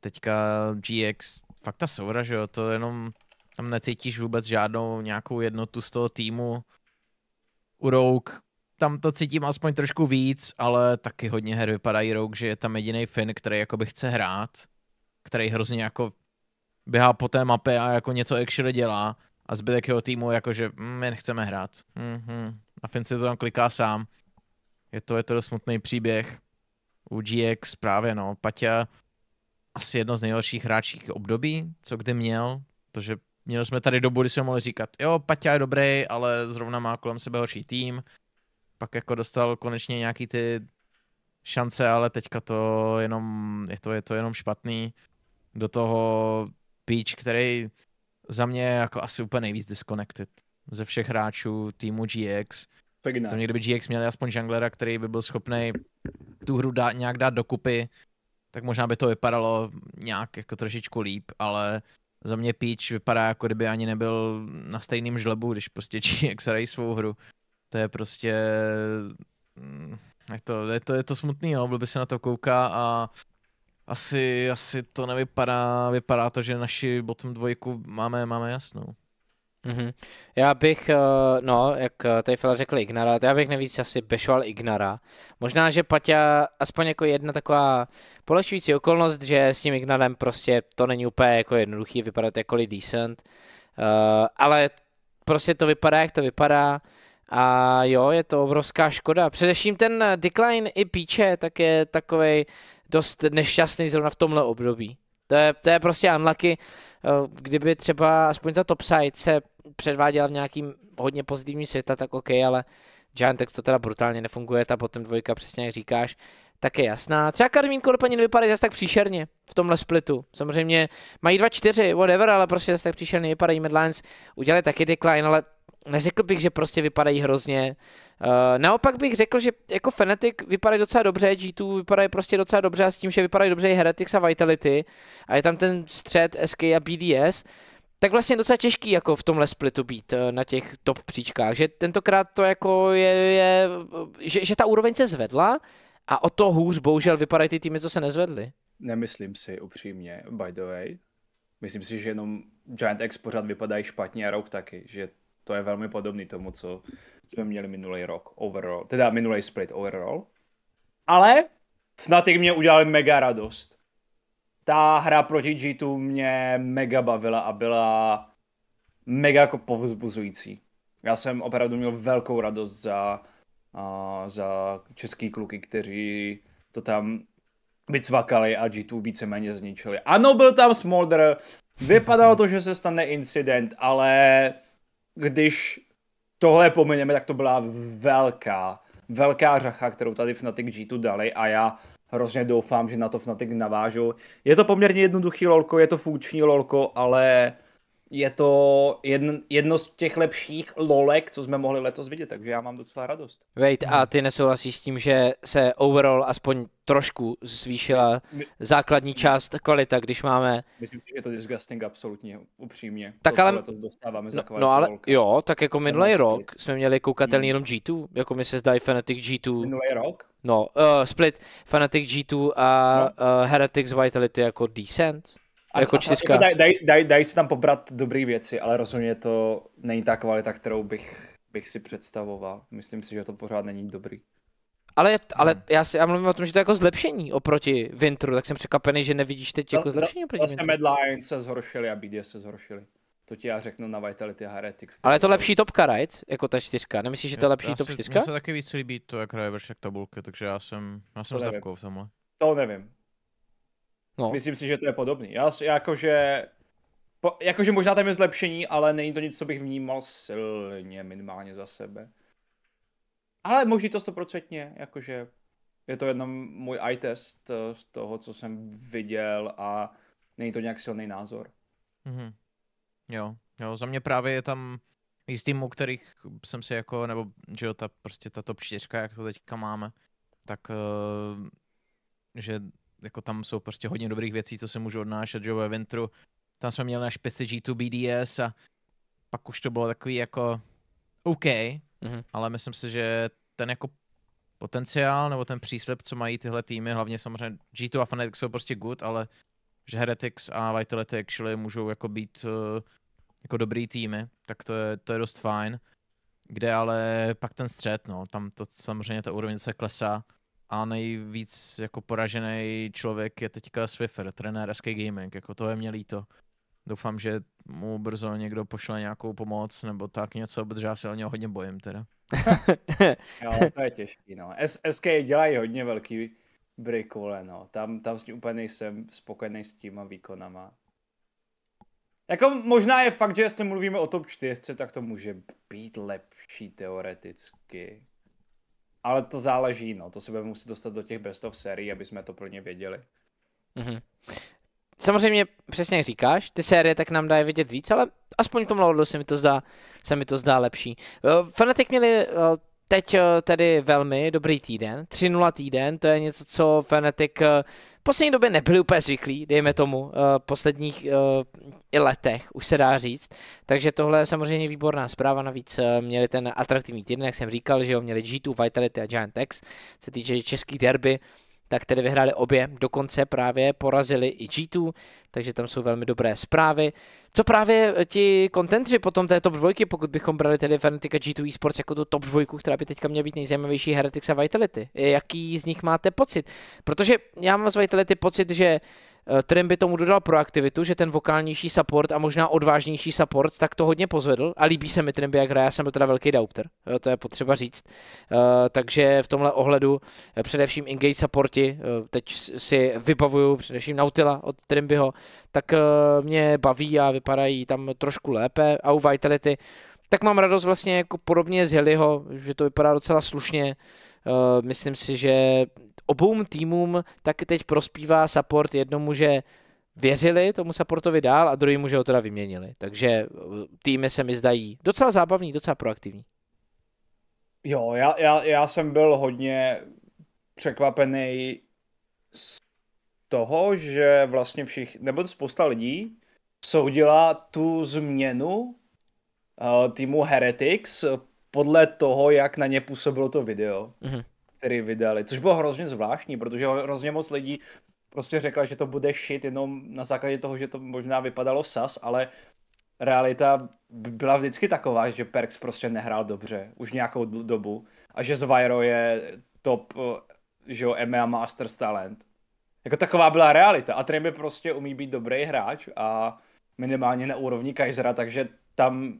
teďka GX, fakt ta soura, že jo, to jenom tam necítíš vůbec žádnou nějakou jednotu z toho týmu. U Rogue tam to cítím aspoň trošku víc, ale taky hodně her vypadají Rogue, že je tam jediný Finn, který jakoby chce hrát, který hrozně jako běhá po té mapě a jako něco actually dělá a zbytek jeho týmu jakože mm, my nechceme hrát. Mm-hmm a Finn se to tam kliká sám. Je to, je to dost smutný příběh. U GX právě no, Paťa asi jedno z nejhorších hráčích období, co kdy měl, protože měli jsme tady dobu, kdy jsme mohli říkat, jo, Paťa je dobrý, ale zrovna má kolem sebe horší tým. Pak jako dostal konečně nějaký ty šance, ale teďka to jenom, je to, je to jenom špatný. Do toho Peach, který za mě jako asi úplně nejvíc disconnected ze všech hráčů týmu GX. Pěkná. Země, kdyby GX měli aspoň junglera, který by byl schopný tu hru dát, nějak dát dokupy, tak možná by to vypadalo nějak jako trošičku líp, ale za mě Peach vypadá jako kdyby ani nebyl na stejným žlebu, když prostě GX *laughs* hrají svou hru. To je prostě... Mm, je to, je to, je to smutný, jo, no, by se na to kouká a asi, asi to nevypadá, vypadá to, že naši bottom dvojku máme, máme jasnou. Mm-hmm. Já bych, eh, no, jak eh, tady Fela řekl Ignara, já bych nevíc asi bešoval Ignara. Možná, že Paťa, aspoň jako jedna taková polehčující okolnost, že s tím Ignarem prostě to není úplně jako jednoduchý, vypadat jako decent, uh, ale prostě to vypadá, jak to vypadá. A jo, je to obrovská škoda. Především ten decline i píče tak je takovej dost nešťastný zrovna v tomhle období. To je, to je prostě unlucky. Eh, kdyby třeba aspoň ta topside se předváděla v nějakým hodně pozitivním světa, tak OK, ale Giantex to teda brutálně nefunguje, ta potom dvojka, přesně jak říkáš, tak je jasná. Třeba Karmín Korpaní nevypadá zase tak příšerně v tomhle splitu. Samozřejmě mají 2-4, whatever, ale prostě zase tak příšerně vypadají. Medlines udělali taky decline, ale neřekl bych, že prostě vypadají hrozně. Uh, naopak bych řekl, že jako Fnatic vypadají docela dobře, G2 vypadají prostě docela dobře a s tím, že vypadají dobře i Heretics a Vitality a je tam ten střed SK a BDS, tak vlastně docela těžký jako v tomhle splitu být eh, na těch top příčkách, že tentokrát to jako je, je že, že ta úroveň se zvedla a o to hůř bohužel vypadají ty týmy, co se nezvedly. Nemyslím si upřímně, by the way. Myslím si, že jenom Giant X pořád vypadají špatně a Rogue taky, že to je velmi podobný tomu, co jsme měli minulý rok, overall, teda minulý split overall. Ale Fnatic mě udělali mega radost. Ta hra proti G2 mě mega bavila a byla mega jako povzbuzující. Já jsem opravdu měl velkou radost za, uh, za český kluky, kteří to tam vycvakali a G2 víceméně zničili. Ano, byl tam Smolder, vypadalo to, že se stane incident, ale když tohle pomineme, tak to byla velká, velká řacha, kterou tady Fnatic G2 dali a já hrozně doufám, že na to Fnatic navážou. Je to poměrně jednoduchý lolko, je to funkční lolko, ale je to jedn, jedno z těch lepších lolek, co jsme mohli letos vidět, takže já mám docela radost. Wait, a ty nesouhlasíš s tím, že se overall aspoň trošku zvýšila my, základní my, část kvalita, když máme... Myslím si, že je to disgusting absolutně, upřímně. Tak to, ale... letos dostáváme za no, no ale lolka. jo, tak jako minulý rok split. jsme měli koukatelný hmm. jenom G2, jako mi se zdá Fnatic G2. Minulý rok? No, uh, Split, Fnatic G2 a no. uh, Heretics Vitality jako decent. A, jako čtyřka. Jako daj, daj, daj se tam pobrat dobré věci, ale rozhodně to není ta kvalita, kterou bych, bych si představoval. Myslím si, že to pořád není dobrý. Ale, ale hmm. já, si, já mluvím o tom, že to je jako zlepšení oproti Vintru, tak jsem překvapený, že nevidíš teď jako zlepšení oproti Vlastně Mad Lions se zhoršili a BDS se zhoršili. To ti já řeknu na Vitality a Heretics. Ale je to lepší topka, right? Jako ta čtyřka. Nemyslíš, že to je lepší top čtyřka? Mně se taky víc líbí to, jak hraje Veršek tabulky, takže já jsem, já jsem zdavkou v tomhle. To nevím, No. Myslím si, že to je podobný. Já, jakože, po, jakože možná tam je zlepšení, ale není to nic, co bych vnímal silně minimálně za sebe. Ale možná to stoprocentně, jakože je to jenom můj eye test eh, z toho, co jsem viděl a není to nějak silný názor. Mm-hmm. Jo, jo, za mě právě je tam víc u kterých jsem si jako, nebo že jo, ta, prostě ta top 4, jak to teďka máme, tak uh, že jako tam jsou prostě hodně dobrých věcí, co se můžu odnášet, že ve Ventru. Tam jsme měli na špici G2 BDS a pak už to bylo takový jako OK, mm-hmm. ale myslím si, že ten jako potenciál nebo ten příslip, co mají tyhle týmy, hlavně samozřejmě G2 a Fnatic jsou prostě good, ale že Heretics a Vitality actually můžou jako být uh, jako dobrý týmy, tak to je, to je dost fajn. Kde ale pak ten střed, no, tam to samozřejmě ta úroveň se klesá a nejvíc jako poražený člověk je teďka Swiffer, trenér SK Gaming, jako to je mě líto. Doufám, že mu brzo někdo pošle nějakou pomoc nebo tak něco, protože já se o něho hodně bojím teda. *laughs* jo, to je těžký, no. SK dělají hodně velký break vole, no. Tam, tam úplně nejsem spokojený s těma výkonama. Jako možná je fakt, že jestli mluvíme o top 4, tak to může být lepší teoreticky ale to záleží, no, to se budeme muset dostat do těch best of sérií, aby jsme to pro ně věděli. Mm-hmm. Samozřejmě, přesně jak říkáš, ty série tak nám dají vědět víc, ale aspoň v tom Lordu se mi to zdá, se mi to zdá lepší. Eh, Fanatik měli eh, teď eh, tedy velmi dobrý týden, 3-0 týden, to je něco, co uh, poslední době nebyli úplně zvyklí, dejme tomu, uh, posledních uh, i letech, už se dá říct. Takže tohle je samozřejmě výborná zpráva, navíc uh, měli ten atraktivní týden, jak jsem říkal, že jo, měli G2, Vitality a Giant X, se týče český derby, tak tedy vyhráli obě, dokonce právě porazili i G2, takže tam jsou velmi dobré zprávy. Co právě ti kontentři potom té top dvojky, pokud bychom brali tedy Fnatica G2 Esports jako tu top dvojku, která by teďka měla být nejzajímavější Heretics a Vitality, jaký z nich máte pocit? Protože já mám z Vitality pocit, že Eh, Trim by tomu dodal proaktivitu, že ten vokálnější support a možná odvážnější support, tak to hodně pozvedl a líbí se mi Trimby, jak hraje, já jsem byl teda velký doubter, to je potřeba říct. Eh, takže v tomhle ohledu eh, především engage supporti, teď si vybavuju především Nautila od Trimbyho, tak mě baví a vypadají tam trošku lépe a u Vitality tak mám radost vlastně jako podobně z Heliho, že to vypadá docela slušně. Uh, myslím si, že obou týmům tak teď prospívá support jednomu, že věřili tomu supportovi dál a druhýmu, že ho teda vyměnili. Takže eh, týmy se mi zdají docela zábavní, docela proaktivní. Jo, já, já, já jsem byl hodně překvapený z toho, že vlastně všich nebo spousta lidí soudila tu změnu uh, týmu Heretics podle toho, jak na ně působilo to video. Mm-hmm který vydali, což bylo hrozně zvláštní, protože hrozně moc lidí prostě řekla, že to bude shit jenom na základě toho, že to možná vypadalo sas, ale realita byla vždycky taková, že Perks prostě nehrál dobře už nějakou dobu a že Zvajro je top, eh, že jo, EMEA Masters Talent. Jako taková byla realita a Trimby prostě umí být dobrý hráč a minimálně na úrovni Kaisera, takže tam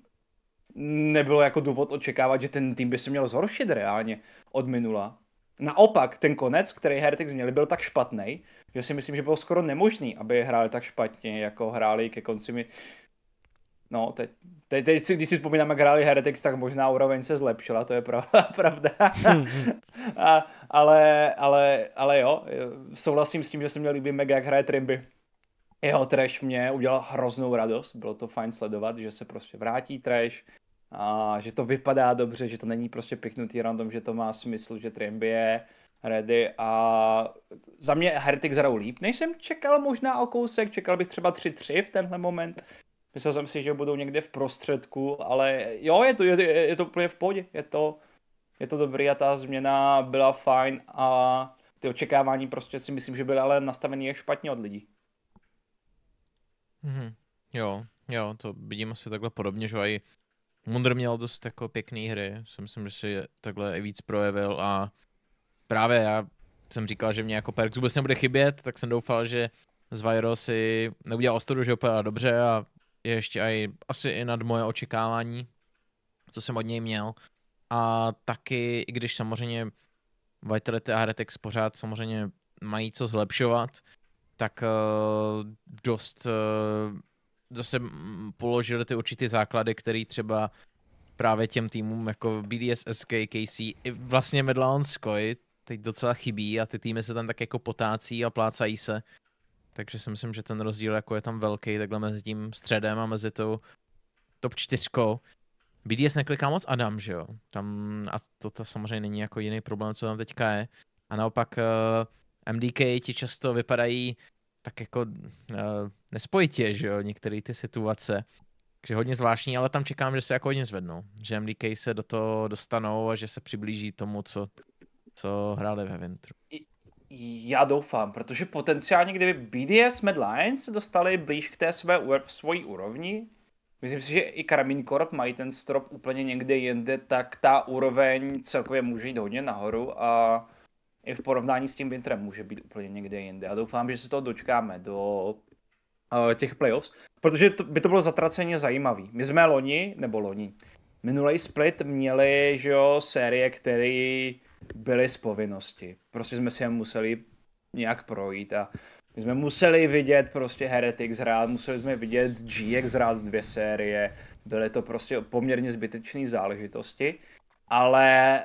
nebylo jako důvod očekávat, že ten tým by se měl zhoršit reálně od minula. Naopak, ten konec, který Heretics měli, byl tak špatný, že si myslím, že bylo skoro nemožný, aby hráli tak špatně, jako hráli ke konci mi... No, teď, teď, teď když si vzpomínám, jak hráli Heretics, tak možná úroveň se zlepšila, to je *laughs* pravda. pravda. *laughs* A, ale, ale, ale jo, souhlasím s tím, že se mě líbí mega, jak hraje Trimby. Jeho trash mě udělal hroznou radost, bylo to fajn sledovat, že se prostě vrátí trash, a že to vypadá dobře, že to není prostě piknutý random, že to má smysl, že Trimby je ready a za mě Heretic hrajou líp, než jsem čekal možná o kousek, čekal bych třeba 3-3 v tenhle moment. Myslel jsem si, že budou někde v prostředku, ale jo, je to, je, je to úplně v pohodě, je to, je to dobrý a ta změna byla fajn a ty očekávání prostě si myslím, že byly ale nastavený je špatně od lidí. Mm-hmm. Jo, jo, to vidím asi takhle podobně, že i Mundr měl dost jako pěkný hry, jsem myslím, že si takhle i víc projevil a právě já jsem říkal, že mě jako Perks vůbec nebude chybět, tak jsem doufal, že z Vyro si neudělal ostudu, že opadá dobře a je ještě aj, asi i nad moje očekávání, co jsem od něj měl. A taky, i když samozřejmě Vitality a Heretics pořád samozřejmě mají co zlepšovat, tak uh, dost uh, zase položili ty určitý základy, který třeba právě těm týmům jako BDS, SK, KC, i vlastně Medlaon Skoy teď docela chybí a ty týmy se tam tak jako potácí a plácají se. Takže si myslím, že ten rozdíl jako je tam velký takhle mezi tím středem a mezi tou top čtyřkou. BDS nekliká moc Adam, že jo? Tam, a to, to samozřejmě není jako jiný problém, co tam teďka je. A naopak uh, eh, MDK ti často vypadají tak jako uh, nespojitě, že jo, některé ty situace. Takže hodně zvláštní, ale tam čekám, že se jako hodně zvednou. Že MDK se do toho dostanou a že se přiblíží tomu, co, co hráli ve Vintru. Já doufám, protože potenciálně, kdyby BDS Mad Lions se dostali blíž k té své svojí úrovni, myslím si, že i Karmin Corp mají ten strop úplně někde jinde, tak ta úroveň celkově může jít hodně nahoru a i v porovnání s tím Vintrem může být úplně někde jinde. A doufám, že se toho dočkáme do Eh, těch playoffs, protože to, by to bylo zatraceně zajímavý. My jsme loni, nebo loni, minulý split měli, že jo, série, které byly z povinnosti. Prostě jsme si je museli nějak projít a my jsme museli vidět prostě Heretics hrát, museli jsme vidět GX hrát dvě série, byly to prostě poměrně zbytečné záležitosti, ale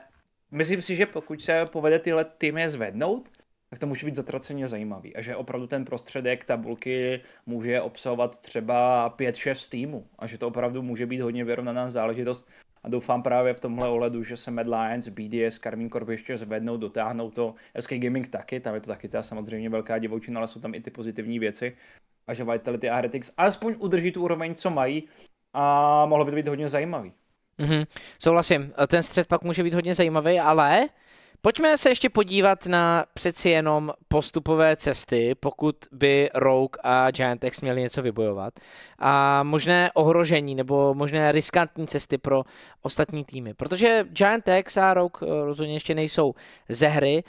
myslím si, že pokud se povede tyhle týmy zvednout, tak to může být zatraceně zajímavý. A že opravdu ten prostředek tabulky může obsahovat třeba 5-6 týmů. A že to opravdu může být hodně vyrovnaná záležitost. A doufám právě v tomhle ohledu, že se Mad Lions, BDS, Karmín Corp ještě zvednou, dotáhnou to. SK Gaming taky, tam je to taky ta samozřejmě velká divočina, ale jsou tam i ty pozitivní věci. A že Vitality a Heretics alespoň udrží tu úroveň, co mají. A mohlo by to být hodně zajímavý. Mm-hmm. Souhlasím, ten střed pak může být hodně zajímavý, ale Pojďme se ještě podívat na přeci jenom postupové cesty, pokud by Rogue a Giantex měli něco vybojovat. A možné ohrožení nebo možné riskantní cesty pro ostatní týmy. Protože Giantex a Rogue eh, rozhodně ještě nejsou ze hry.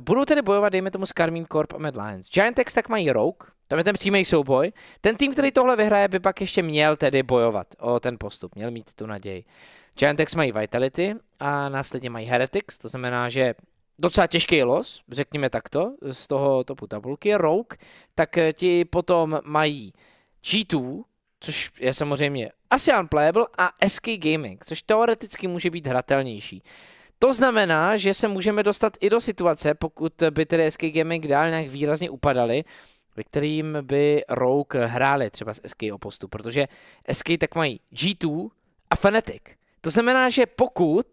Budou tedy bojovat, dejme tomu, s Karmín Corp a Mad Lions. Giantex tak mají Rogue, tam je ten přímý souboj. Ten tým, který tohle vyhraje, by pak ještě měl tedy bojovat o ten postup, měl mít tu naději. Giantex mají Vitality a následně mají Heretics, to znamená, že docela těžký los, řekněme takto, z toho topu tabulky. Rogue, tak eh, ti potom mají G2, což je samozřejmě asi unplayable, a SK Gaming, což teoreticky může být hratelnější. To znamená, že se můžeme dostat i do situace, pokud by tedy SK Gaming dál nějak výrazně upadali, ve kterým by Rogue hráli třeba s SK o postu, protože SK tak mají G2 a Fnatic. To znamená, že pokud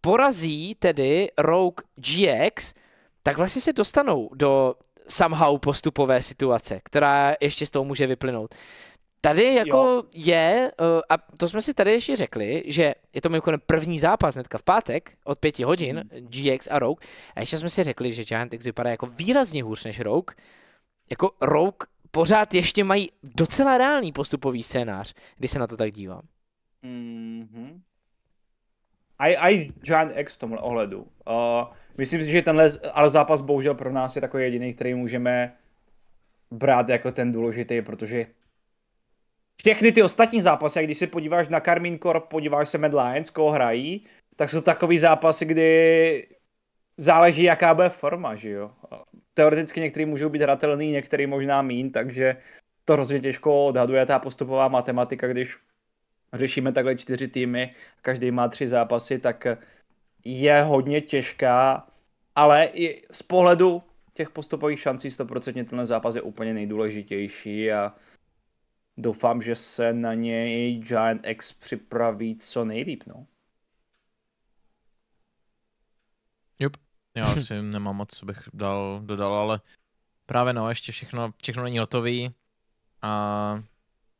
porazí tedy Rogue GX, tak vlastně se dostanou do somehow postupové situace, která ještě z toho může vyplynout. Tady jako jo. je, eh, a to jsme si tady ještě řekli, že je to mimochodem první zápas netka v pátek od pěti hodin, mm. GX a Rogue, a ještě jsme si řekli, že Giant X vypadá jako výrazně hůř než Rogue, jako Rogue pořád ještě mají docela reálný postupový scénář, když se na to tak dívám. Mm-hmm. A, i Giant X v tomhle ohledu. Uh, myslím si, že tenhle ale zápas bohužel pro nás je takový jediný, který můžeme brát jako ten důležitý, protože všechny ty ostatní zápasy, když se podíváš na Karmín Corp, podíváš se Mad Lions, koho hrají, tak jsou takový zápasy, kdy záleží, jaká bude forma, že jo teoreticky některý můžou být hratelný, některý možná mín, takže to hrozně těžko odhaduje ta postupová matematika, když řešíme takhle čtyři týmy, každý má tři zápasy, tak je hodně těžká, ale i z pohledu těch postupových šancí 100% tenhle zápas je úplně nejdůležitější a doufám, že se na něj Giant X připraví co nejlíp, no. Yep. Já asi nemám moc, co bych dal, dodal, ale právě no, ještě všechno, všechno není hotový a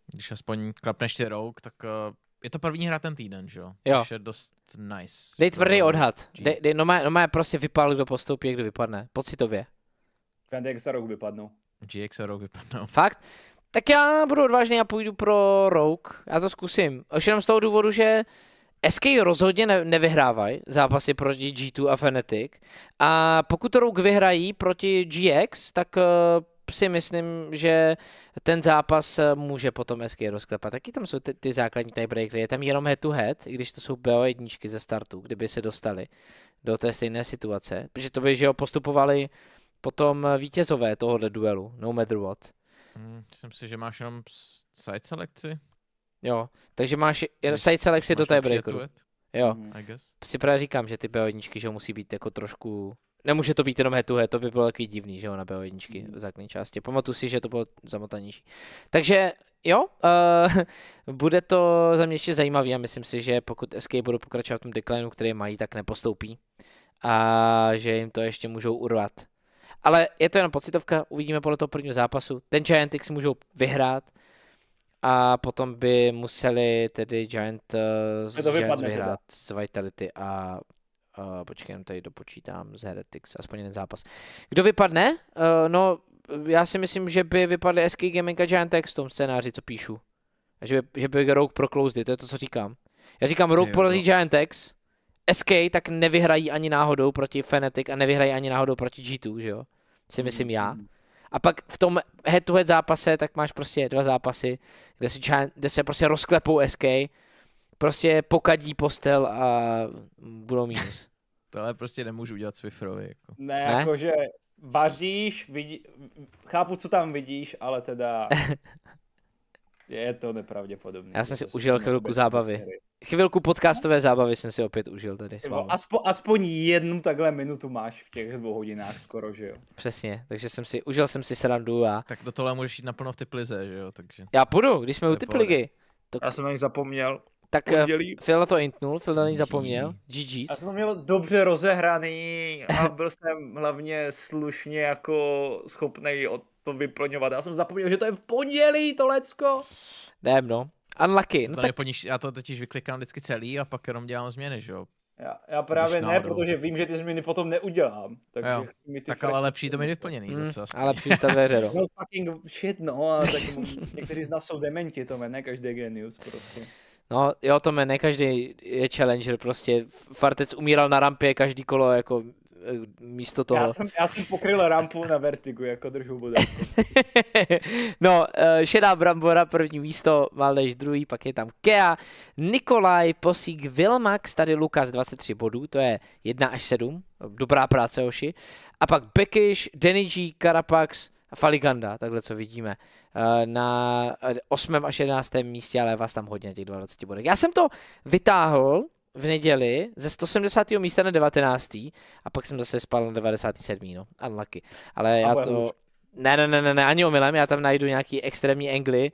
když aspoň klapneš ty rouk, tak uh, je to první hra ten týden, že jo? Jo. Což je dost nice. Dej tvrdý odhad. Dej, dej, no, má, no má prostě vypadl, kdo postoupí, kdo vypadne. Pocitově. GX za rouk vypadnou. GX za rouk vypadnou. Fakt? Tak já budu odvážný a půjdu pro rouk. Já to zkusím. Už jenom z toho důvodu, že SK rozhodně ne- nevyhrávají zápasy proti G2 a Fnatic a pokud Rogue vyhrají proti GX, tak uh, si myslím, že ten zápas eh, může potom SK rozklepat. Taky tam jsou ty, ty základní tiebreakery, je tam jenom head to head, když to jsou BO1 ze startu, kdyby se dostali do té stejné situace, protože to by, že jo, postupovali potom eh, vítězové tohohle duelu, no matter what. Hmm, myslím si, že máš jenom side selekci. Jo, takže máš side selexy do té breaku. Jo, si mhm. právě říkám, že ty bo 1 že musí být jako trošku nemůže to být jenom head to head, to by bylo taky divný, že jo, na bo 1 mhm. v základní části. Pamatuju si, že to bylo zamotanější. Takže jo, uh, *laughs* bude to za mě ještě zajímavý a myslím si, že pokud SK budou pokračovat v tom declineu, který mají, tak nepostoupí a že jim to ještě můžou urvat. Ale je to jenom pocitovka, uvidíme podle toho prvního zápasu. Ten Giantix můžou vyhrát, a potom by museli tedy Giant, uh, Giants vyhrát teda. z Vitality a uh, počkej, tady dopočítám z Heretics, aspoň jeden zápas. Kdo vypadne? Uh, no, já si myslím, že by vypadly SK Gaming a Giant X v tom scénáři, co píšu. A že by, že by Rogue proklouzdy, to je to, co říkám. Já říkám, Rogue porazí Giant X, SK tak nevyhrají ani náhodou proti Fnatic a nevyhrají ani náhodou proti G2, že jo? Si myslím já. Mm-hmm. A pak v tom head-to-head zápase, tak máš prostě dva zápasy, kde, si kde se prostě rozklepou SK, prostě pokadí postel a budou mínus. *laughs* Tohle prostě nemůžu udělat Swiftrovi. Jako. Ne, ne, jakože vaříš, vidí, chápu, co tam vidíš, ale teda *laughs* Je to nepravděpodobné. Já jsem si užil chvilku zábavy. Tady. Chvilku podcastové zábavy jsem si opět užil tady s Aspo, aspoň jednu takhle minutu máš v těch dvou hodinách skoro, že jo? Přesně, takže jsem si, užil jsem si srandu a... Tak do tohle můžeš jít naplno v Typlize, že jo? Takže... Já půjdu, když jsme u Typligy. To... Já jsem na zapomněl. Tak eh, Pondělí. Phil na to intnul, Phil na ní zapomněl. GG. Já jsem měl dobře rozehraný a byl jsem hlavně slušně jako schopný od to vyplňovat. Já jsem zapomněl, že to je v pondělí to lecko. Dám, no. Unlucky. No tak... poníž, já to totiž vyklikám vždycky celý a pak jenom dělám změny, že jo? Já, já právě ne, protože vím, že ty změny potom neudělám. Takže jo, mi ty tak ale lepší to mi vyplněný mm, zase. Aspoň. Ale lepší se dveře, no. *laughs* fucking shit, no. A tak někteří z nás jsou dementi, to ne každý genius prostě. No jo, to ne každý je challenger prostě. Fartec umíral na rampě každý kolo, jako místo toho. Já jsem, já jsem pokryl rampu na vertigu, jako držu bude. *laughs* no, eh, šedá brambora první místo, Maldeš druhý, pak je tam Kea, Nikolaj, Posík, Vilmax, tady Lukas 23 bodů, to je 1 až 7, dobrá práce oši. A pak Bekish, Deniji, Karapax, Faliganda, takhle co vidíme, eh, na 8. až 11. místě, ale vás tam hodně těch 22 bodů. Já jsem to vytáhl, v neděli ze 170. místa na 19. a pak jsem zase spal na 97. no, unlucky. Ale já to... Ne, ne, ne, ne, ne, ani omylem, já tam najdu nějaký extrémní angly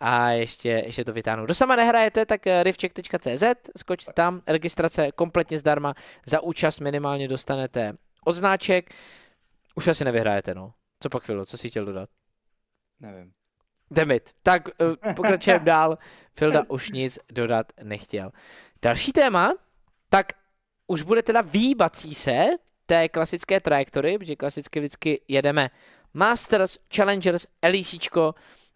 a ještě, ještě to vytáhnu. Kdo sama nehrajete, tak eh, rivček.cz, skočte tam, registrace kompletně zdarma, za účast minimálně dostanete odznáček, už asi nevyhrajete, no. Co pak, Filo, co si chtěl dodat? Nevím. Demit. Tak eh, pokračujeme *laughs* dál. Filda už nic dodat nechtěl. Další téma, tak už bude teda výbací se té klasické trajektory, protože klasicky vždycky jedeme Masters, Challengers, Elísíčko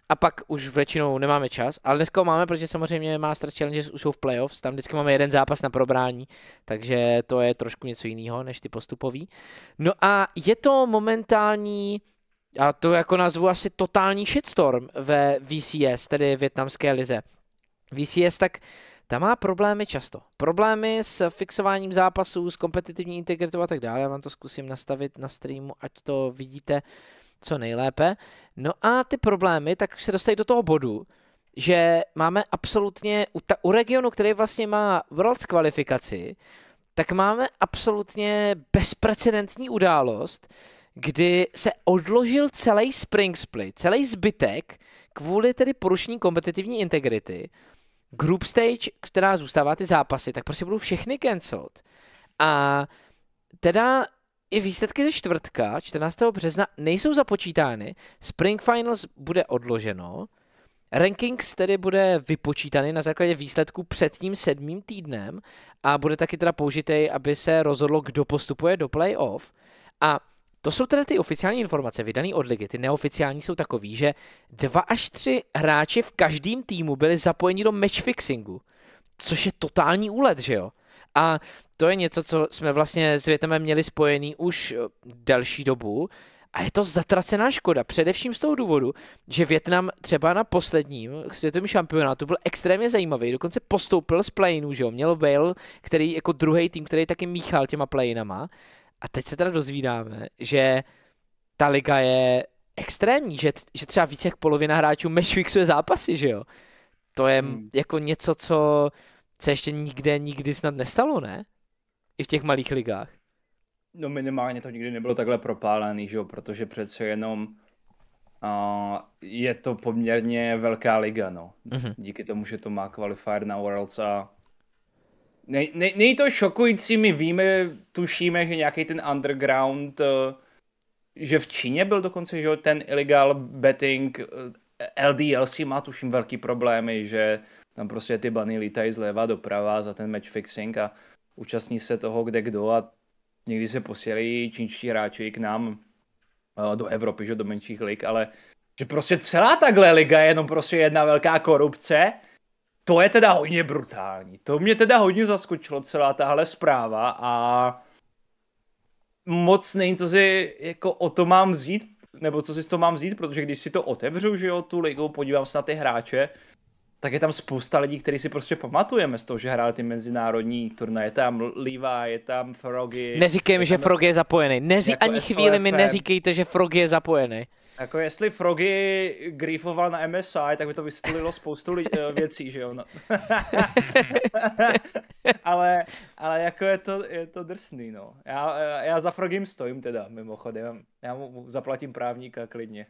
a pak už většinou nemáme čas, ale dneska ho máme, protože samozřejmě Masters Challengers už jsou v playoffs, tam vždycky máme jeden zápas na probrání, takže to je trošku něco jiného než ty postupový. No a je to momentální a to jako nazvu asi totální shitstorm ve VCS, tedy větnamské lize. VCS tak uh, ta má problémy často. Problémy s fixováním zápasů, s kompetitivní integritou a tak dále. Já vám to zkusím nastavit na streamu, ať to vidíte co nejlépe. No a ty problémy tak se dostají do toho bodu, že máme absolutně u, ta, u regionu, který vlastně má Worlds kvalifikaci, tak máme absolutně bezprecedentní událost, kdy se odložil celý Spring Split, celý zbytek kvůli tedy porušení kompetitivní integrity group stage, která zůstává ty zápasy, tak prostě budou všechny cancelled. A teda i výsledky ze čtvrtka, 14. března, nejsou započítány. Spring Finals bude odloženo. Rankings tedy bude vypočítaný na základě výsledků před tím sedmým týdnem a bude taky teda použitý, aby se rozhodlo, kdo postupuje do playoff. A to jsou tedy ty oficiální informace vydané od ligy. Ty neoficiální jsou takový, že dva až tři hráči v každém týmu byli zapojeni do matchfixingu, což je totální úlet, že jo? A to je něco, co jsme vlastně s Větnamem měli spojený už eh, delší dobu. A je to zatracená škoda, především z toho důvodu, že Větnam třeba na posledním světovém šampionátu byl extrémně zajímavý, dokonce postoupil z playinů, že jo, měl Bale, který jako druhý tým, který taky míchal těma playinama. A teď se teda dozvídáme, že ta liga je extrémní, že, že třeba více jak polovina hráčů matchfixuje zápasy, že jo? To je hmm. jako něco, co se ještě nikde, nikdy snad nestalo, ne? I v těch malých ligách. No minimálně to nikdy nebylo takhle propálený, že jo? Protože přece jenom Uh, je to poměrně velká liga, no. Mm-hmm. Díky tomu, že to má qualifier na Worlds a ne, ne, není to šokující, my víme, tušíme, že nějaký ten underground, eh, že v Číně byl dokonce, že ten illegal betting, LDL eh, s má tuším velký problémy, že tam prostě ty bany lítají zleva doprava za ten match fixing a účastní se toho kde kdo a někdy se posílí čínští hráči k nám eh, do Evropy, že do menších lig, ale že prostě celá takhle liga je jenom prostě jedna velká korupce to je teda hodně brutální. To mě teda hodně zaskočilo celá tahle zpráva a moc nevím, co si jako o to mám vzít, nebo co si z toho mám vzít, protože když si to otevřu, že jo, tu ligu, podívám se na ty hráče, tak je tam spousta lidí, který si prostě pamatujeme z toho, že hráli ty mezinárodní turnaje. Je tam Liva, je tam Froggy. Neříkej mi, že Froggy je zapojený. Neří, jako ani SOFM. chvíli mi neříkejte, že Froggy je zapojený. Jako jestli Froggy grifoval na MSI, tak by to vysvětlilo spoustu li- eh, věcí, že jo. No. *laughs* ale, ale jako je to, je to drsný, no. Já, já za Frogym stojím teda, mimochodem. Já mu zaplatím právníka klidně.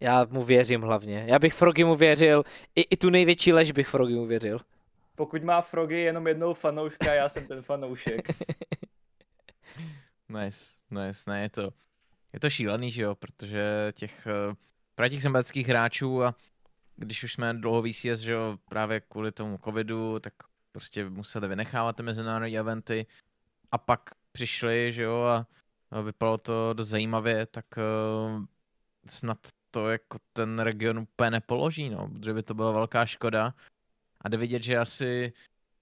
Já mu věřím hlavně. Já bych Froggy mu věřil. I, i tu největší lež bych Froggy mu věřil. Pokud má Froggy jenom jednou fanouška, já jsem ten fanoušek. *laughs* Nice, nice, ne, je to, je to šílený, že jo, protože těch eh, právě těch zemědělských hráčů a když už jsme dlouho CS, že jo, právě kvůli tomu covidu, tak prostě museli vynechávat ty mezinárodní eventy a pak přišli, že jo, a vypadalo to dost zajímavě, tak uh, snad to jako ten region úplně nepoloží, no, protože by to byla velká škoda. A jde vidět, že asi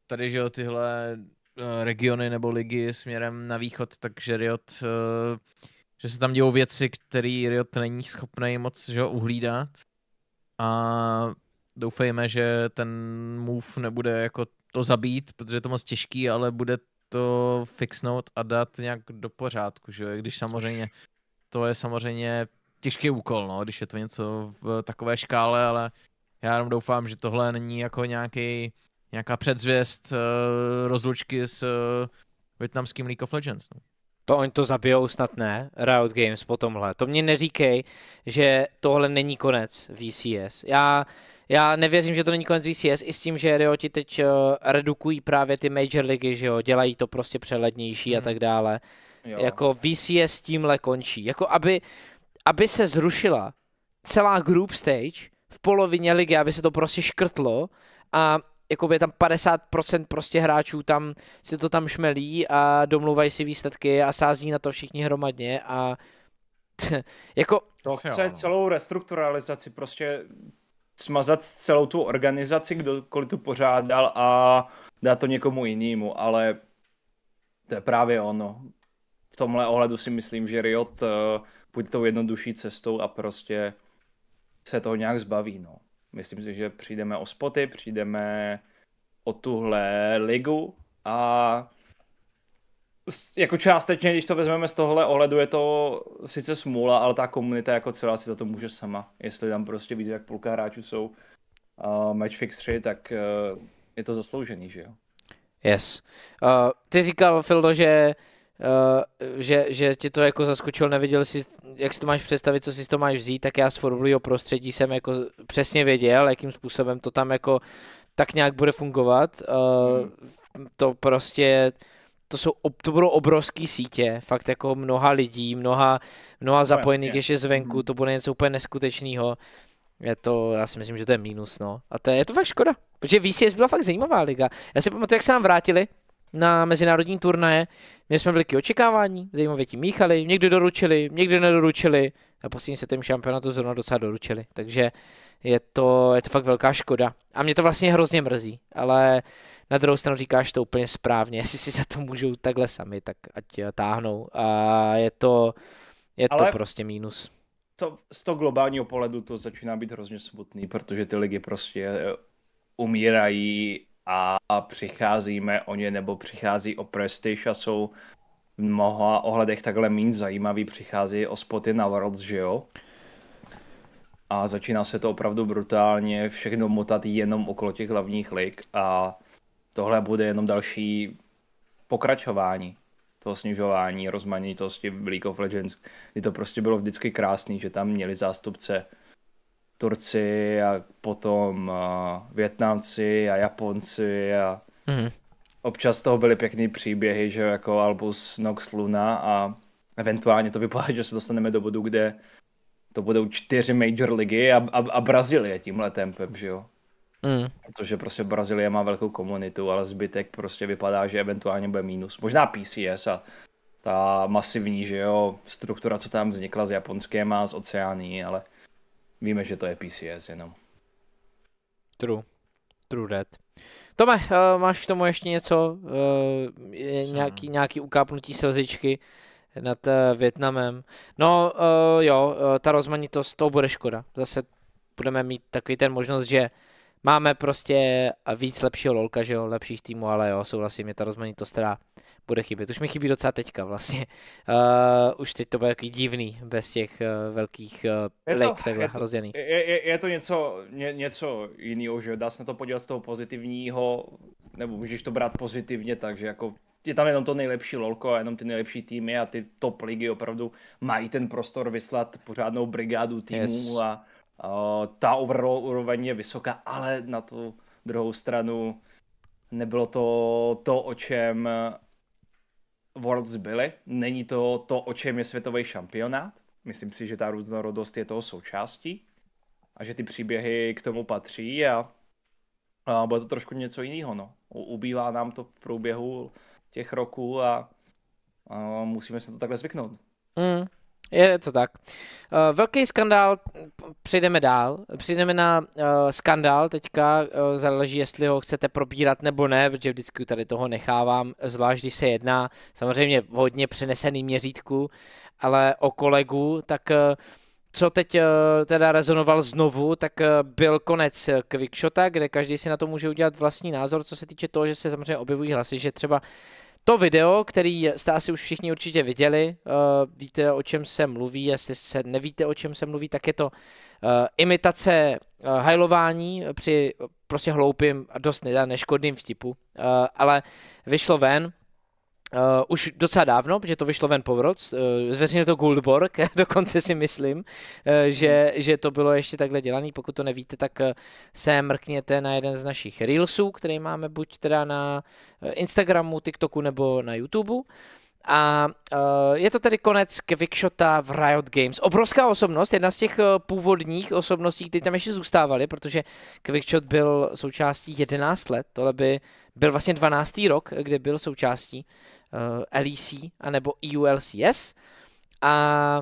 tady, že jo, tyhle uh, regiony nebo ligy směrem na východ, takže Riot uh, že se tam dějou věci, které Riot není schopný moc že ho, uhlídat. A doufejme, že ten move nebude jako to zabít, protože je to moc těžký, ale bude to fixnout a dát nějak do pořádku, že jo? Když samozřejmě to je samozřejmě těžký úkol, no, když je to něco v takové škále, ale já jenom doufám, že tohle není jako nějaký, nějaká předzvěst uh, rozlučky s uh, eh, větnamským League of Legends. No. To no, oni to zabijou snad ne, Riot Games po tomhle. To mě neříkej, že tohle není konec VCS. Já, já nevěřím, že to není konec VCS i s tím, že Rioti teď uh, redukují právě ty major ligy, že jo, dělají to prostě přehlednější hmm. a tak dále. Jo. Jako VCS tímhle končí. Jako aby, aby se zrušila celá group stage v polovině ligy, aby se to prostě škrtlo a jako je tam 50% prostě hráčů tam si to tam šmelí a domluvají si výsledky a sází na to všichni hromadně a *laughs* jako... To prostě chce jo. No. celou restrukturalizaci, prostě smazat celou tu organizaci, kdokoliv to pořádal a dát to někomu jinému, ale to je právě ono. V tomhle ohledu si myslím, že Riot uh, půjde tou jednodušší cestou a prostě se toho nějak zbaví, no. Myslím si, že přijdeme o spoty, přijdeme o tuhle ligu a jako částečně, když to vezmeme z tohle ohledu, je to sice smůla, ale ta komunita jako celá si za to může sama. Jestli tam prostě víc jak půlka hráčů jsou uh, matchfix 3, tak uh, je to zasloužený, že jo? Yes. Uh, ty říkal, Fildo, že uh, Uh, že, že ti to jako zaskočil, nevěděl si, jak si to máš představit, co si to máš vzít, tak já z formulího prostředí jsem jako přesně věděl, jakým způsobem to tam jako tak nějak bude fungovat. Uh, hmm. To prostě, to jsou, to budou obrovský sítě, fakt jako mnoha lidí, mnoha, mnoha no, zapojených ještě zvenku, hmm. to bude něco úplně neskutečného. Je to, já si myslím, že to je mínus, no. A to je, je to fakt škoda, protože VCS byla fakt zajímavá liga. Já si pamatuju, jak se nám vrátili, na mezinárodní turnaje. Měli jsme veliké očekávání, zajímavě tím míchali, někdy doručili, někdy nedoručili a poslední se tím šampionátu zrovna docela doručili, takže je to, je to fakt velká škoda. A mě to vlastně hrozně mrzí, ale na druhou stranu říkáš to úplně správně, *laughs* jestli si za to můžou takhle sami, tak ať eh, táhnou a je to, je ale... to prostě mínus to, z toho globálního pohledu to začíná být hrozně smutný, protože ty ligy prostě eh, umírají a přicházíme o ně nebo přichází o prestiž a jsou v mnoha ohledech takhle méně zajímavý, přichází o spoty na Worlds, že jo? A začíná se to opravdu brutálně všechno motat jenom okolo těch hlavních lig a tohle bude jenom další pokračování toho snižování rozmanitosti v League of Legends, kdy to prostě bylo vždycky krásný, že tam měli zástupce Turci a potom uh, eh, Větnamci a Japonci a mm. občas z toho byly pěkný příběhy, že jako Albus Nox Luna a eventuálně to vypadá, že se dostaneme do bodu, kde to budou čtyři major ligy a, a, a Brazílie tímhle tempem, že jo. Mm. Protože prostě Brazílie má velkou komunitu, ale zbytek prostě vypadá, že eventuálně bude mínus. Možná PCS a ta masivní, že jo, struktura, co tam vznikla s Japonskem a s Oceánií, ale Víme, že to je PCS jenom. True. True that. Tome, uh, máš k tomu ještě něco? Uh, je nějaký, nějaký ukápnutí slzičky nad uh, eh, Větnamem? No uh, jo, uh, ta rozmanitost, to bude škoda. Zase budeme mít takový ten možnost, že máme prostě víc lepšího lolka, že jo, lepších týmů, ale jo, souhlasím, je ta rozmanitost, která bude chybět. Už mi chybí docela teďka vlastně. Uh, už teď to bude takový divný, bez těch uh, velkých uh, je to, takhle je to, rozdělených. Je, je, je to něco, ně, něco jiného, že dá se na to podívat z toho pozitivního, nebo můžeš to brát pozitivně, takže jako je tam jenom to nejlepší lolko a jenom ty nejlepší týmy a ty top ligy opravdu mají ten prostor vyslat pořádnou brigádu týmů yes. a uh, ta overall úroveň je vysoká, ale na tu druhou stranu nebylo to to, o čem Worlds byly. Není to to, o čem je světový šampionát. Myslím si, že ta různorodost je toho součástí a že ty příběhy k tomu patří a, a bude to trošku něco jiného. No. Ubývá nám to v průběhu těch roků a, a musíme se to takhle zvyknout. Mm. Je to tak. Eh, velký skandál, přijdeme dál. Přijdeme na eh, skandál, teďka eh, záleží, jestli ho chcete probírat nebo ne, protože vždycky tady toho nechávám, zvlášť když se jedná samozřejmě hodně přenesený měřítku, ale o kolegu, tak co teď teda rezonoval znovu, tak byl konec quickshota, kde každý si na to může udělat vlastní názor, co se týče toho, že se samozřejmě objevují hlasy, že třeba to video, který jste asi už všichni určitě viděli, uh, víte o čem se mluví, jestli se nevíte o čem se mluví, tak je to uh, imitace uh, hajlování při prostě hloupým a dost neškodným vtipu, uh, ale vyšlo ven Uh, už docela dávno, protože to vyšlo ven po roc, uh, eh, zveřejně to Guldborg, *laughs* dokonce si myslím, uh, že, že to bylo ještě takhle dělané. Pokud to nevíte, tak uh, se mrkněte na jeden z našich Reelsů, který máme buď teda na Instagramu, TikToku nebo na YouTubeu. A uh, je to tedy konec Quickshota v Riot Games. Obrovská osobnost, jedna z těch uh, původních osobností, které tam ještě zůstávaly, protože Quickshot byl součástí 11 let, tohle by byl vlastně 12. rok, kde byl součástí Eh, LEC anebo EULCS. A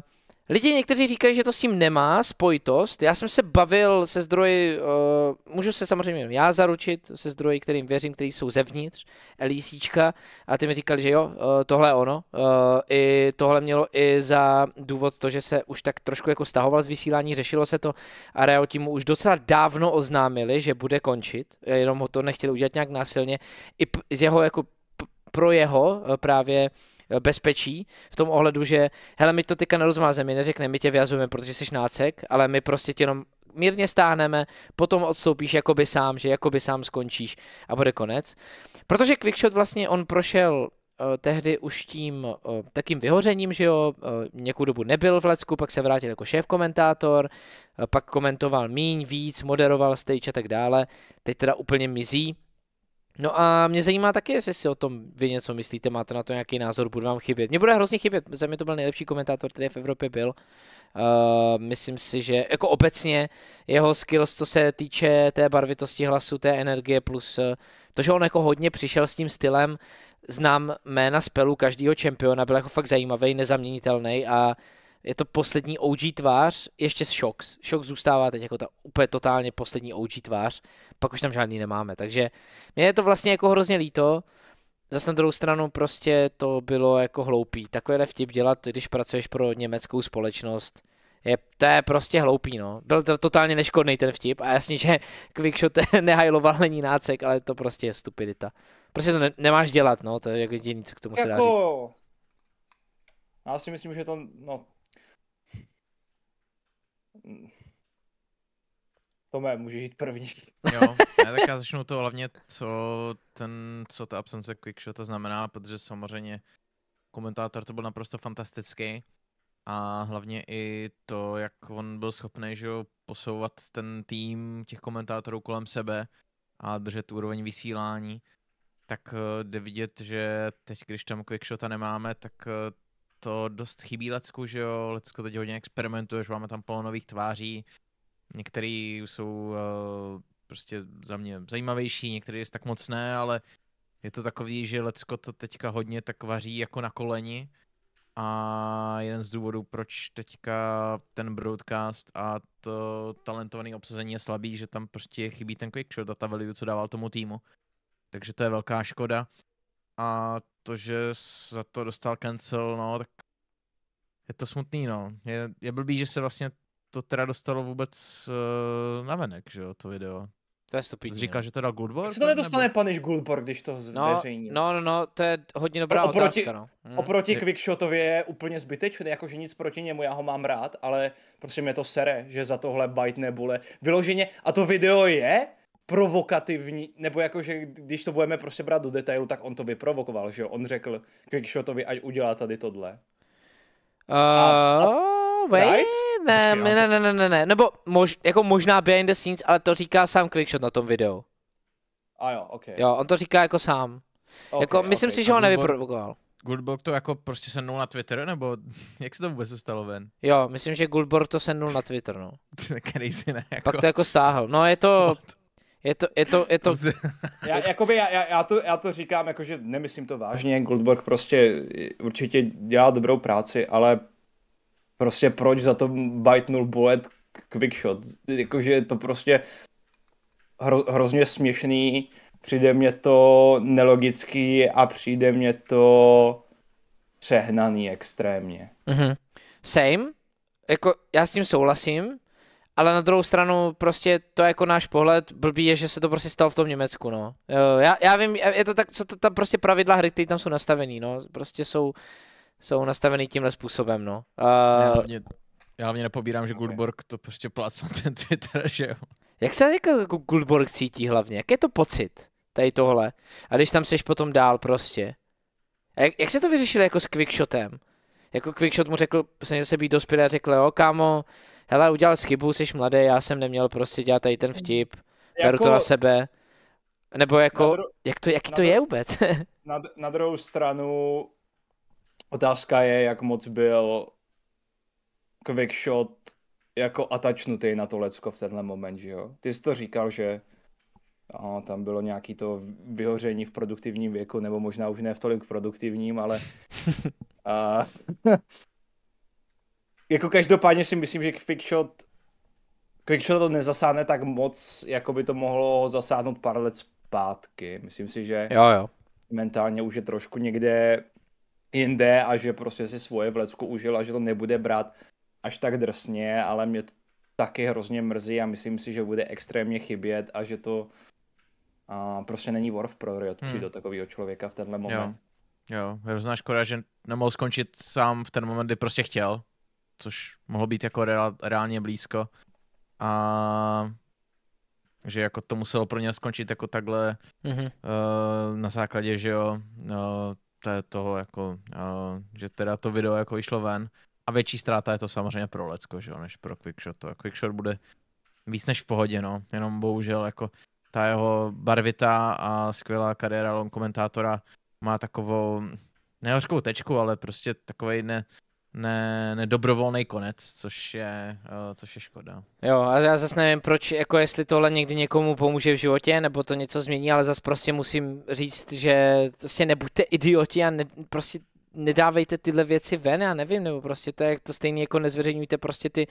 lidi někteří říkají, že to s tím nemá spojitost. Já jsem se bavil se zdroji, eh, můžu se samozřejmě já zaručit, se zdroji, kterým věřím, který jsou zevnitř, LECčka, a ty mi říkali, že jo, eh, tohle je ono. I tohle mělo i za důvod to, že se už tak trošku jako stahoval z vysílání, řešilo se to a Reo týmu už docela dávno oznámili, že bude končit, jenom ho to nechtěli udělat nějak násilně. I z jeho jako pro jeho eh, právě eh, bezpečí v tom ohledu, že hele, my to tyka nerozmázeme, neřekne, my tě vyjazujeme, protože jsi nácek, ale my prostě tě jenom mírně stáhneme, potom odstoupíš jakoby sám, že jakoby sám skončíš a bude konec. Protože Quickshot vlastně on prošel eh, tehdy už tím takým vyhořením, že jo, nějakou dobu nebyl v Lecku, pak se vrátil jako šéf komentátor, pak komentoval míň, víc, moderoval stage a tak dále, teď teda úplně mizí, No a mě zajímá taky, jestli si o tom vy něco myslíte, máte na to nějaký názor, budu vám chybět. Mě bude hrozně chybět, za mě to byl nejlepší komentátor, který v Evropě byl. Uh, myslím si, že jako obecně jeho skills, co se týče té barvitosti hlasu, té energie, plus eh, to, že on jako hodně přišel s tím stylem, znám jména spelu každého čempiona, byl jako fakt zajímavý, nezaměnitelný a je to poslední OG tvář, ještě z Shox. Shox zůstává teď jako ta úplně totálně poslední OG tvář, pak už tam žádný nemáme, takže mě je to vlastně jako hrozně líto, Zas na druhou stranu prostě to bylo jako hloupý. Takovýhle vtip dělat, když pracuješ pro německou společnost, je, to je prostě hloupý, no. Byl to totálně neškodný ten vtip a jasně, že Quickshot *laughs* nehajloval není nácek, ale to prostě je stupidita. Prostě to ne- nemáš dělat, no, to je jako jediný, co k tomu jako... se dá říct. Jako- Já si myslím, že to, no, Tome, můžeš jít první. *laughs* Jo, ne tak já začnu to hlavně, co, ten, co ta absence quickshota znamená, protože samozřejmě komentátor to byl naprosto fantastický. A hlavně i to, jak on byl schopný že jo, posouvat ten tým těch komentátorů kolem sebe a držet úroveň vysílání, tak eh, jde vidět, že teď, když tam quickshota nemáme, tak eh, to dost chybí Lecku, že jo, Lecko teď hodně experimentuje, že máme tam plno nových tváří, některý jsou uh, prostě za mě zajímavější, některý je tak moc ne, ale je to takový, že Lecko to teďka hodně tak vaří jako na koleni a jeden z důvodů, proč teďka ten broadcast a to talentovaný obsazení je slabý, že tam prostě chybí ten quick shot a ta value, co dával tomu týmu. Takže to je velká škoda. A že za to dostal cancel, no, tak je to smutný, no. Je, je blbý, že se vlastně to teda dostalo vůbec uh, na venek, že jo, to video. To je stupidní. No. Říkal, že to dal Goldborg? Se to nedostane nebo... punish Goldborg, když to no, zveřejní. No, no, no, to je hodně dobrá Pro, oproti, otázka, no. Hmm. Oproti Quickshotově je úplně zbytečný, jakože nic proti němu, já ho mám rád, ale prostě mě to sere, že za tohle bite nebule. Vyloženě, a to video je provokativní, nebo jakože když to budeme prostě brát do detailu, tak on to vyprovokoval, že jo? On řekl Quickshotovi, ať udělá tady tohle. Uh, a, a, wait, right? ne, ne, ne, ne, ne, ne, ne, nebo mož, jako možná behind the scenes, ale to říká sám Quickshot na tom videu. A jo, ok. Jo, on to říká jako sám. Okay, jako, myslím okay. si, že ho nevyprovokoval. Goldborg to jako prostě sednul na Twitter, nebo *laughs* jak se to vůbec stalo ven? Jo, myslím, že Goldborg to sednul na Twitter, no. Crazy, *laughs* ne? Jako... Pak to jako stáhl. No je to... What? Je to, je to, je to... *laughs* já, jakoby, já, já, to, já to říkám, jakože nemyslím to vážně, Goldberg prostě určitě dělá dobrou práci, ale prostě proč za to bajtnul bullet quickshot? Jakože je to prostě hro, hrozně směšný, přijde mě to nelogický a přijde mě to přehnaný extrémně. Mm-hmm. Same, jako já s tím souhlasím, ale na druhou stranu prostě to je jako náš pohled, blbý je, že se to prostě stalo v tom Německu, no. Já, já vím, je to tak, co to tam prostě pravidla hry, které tam jsou nastavený, no, prostě jsou, jsou nastavený tímhle způsobem, no. Uh, já, hlavně, já hlavně nepobírám, že okay. Goldborg to prostě plácá ten Twitter, že jo. Jak se jako Goldborg cítí hlavně, jak je to pocit, tady tohle, a když tam seš potom dál prostě. A jak, jak se to vyřešili jako s Quickshotem? Jako Quickshot mu řekl, snažil se být dospělý a řekl, jo, kámo, hele, udělal chybu, jsi mladý, já jsem neměl prostě dělat tady ten mhm. vtip, jako... beru to jako- na sebe. Nebo jako, dru... jak to, jaký na to je vůbec? *laughs* na, na druhou stranu, otázka je, jak moc byl quickshot jako atačnutý na to lecko v tenhle moment, že jo? Ty jsi to říkal, že a tam bylo nějaký to vyhoření v produktivním věku, nebo možná už ne v tolik produktivním, ale *laughs* a, jako každopádně si myslím, že Quickshot Quickshot to nezasáhne tak moc, jako by to mohlo zasáhnout pár let zpátky. Myslím si, že jo, jo. mentálně už je trošku někde jinde a že prostě si svoje v užil a že to nebude brát až tak drsně, ale mě to taky hrozně mrzí a myslím si, že bude extrémně chybět a že to a prostě není worth pro Riot hmm. do takového člověka v tenhle moment. Jo. jo, hrozná škoda, že nemohl skončit sám v ten moment, kdy prostě chtěl, což mohlo být jako reál, reálně blízko. A že jako to muselo pro ně skončit jako takhle mm-hmm. uh, na základě, že jo, eh, to je toho jako, uh, že teda to video jako vyšlo ven. A větší ztráta je to samozřejmě pro Lecko, že jo, než pro Quickshot. To. Jako Quickshot bude víc než v pohodě, no. Jenom bohužel jako ta jeho barvitá a skvělá kariéra long komentátora má takovou, nehořkou tečku, ale prostě takový ne, ne, ne dobrovolný konec, což je, uh, což je škoda. Jo, a já zase nevím, proč, jako jestli tohle někdy někomu pomůže v životě, nebo to něco změní, ale zase prostě musím říct, že prostě nebuďte idioti a ne, prostě nedávejte tyhle věci ven, já nevím, nebo prostě to je to stejné, jako nezveřejňujte prostě ty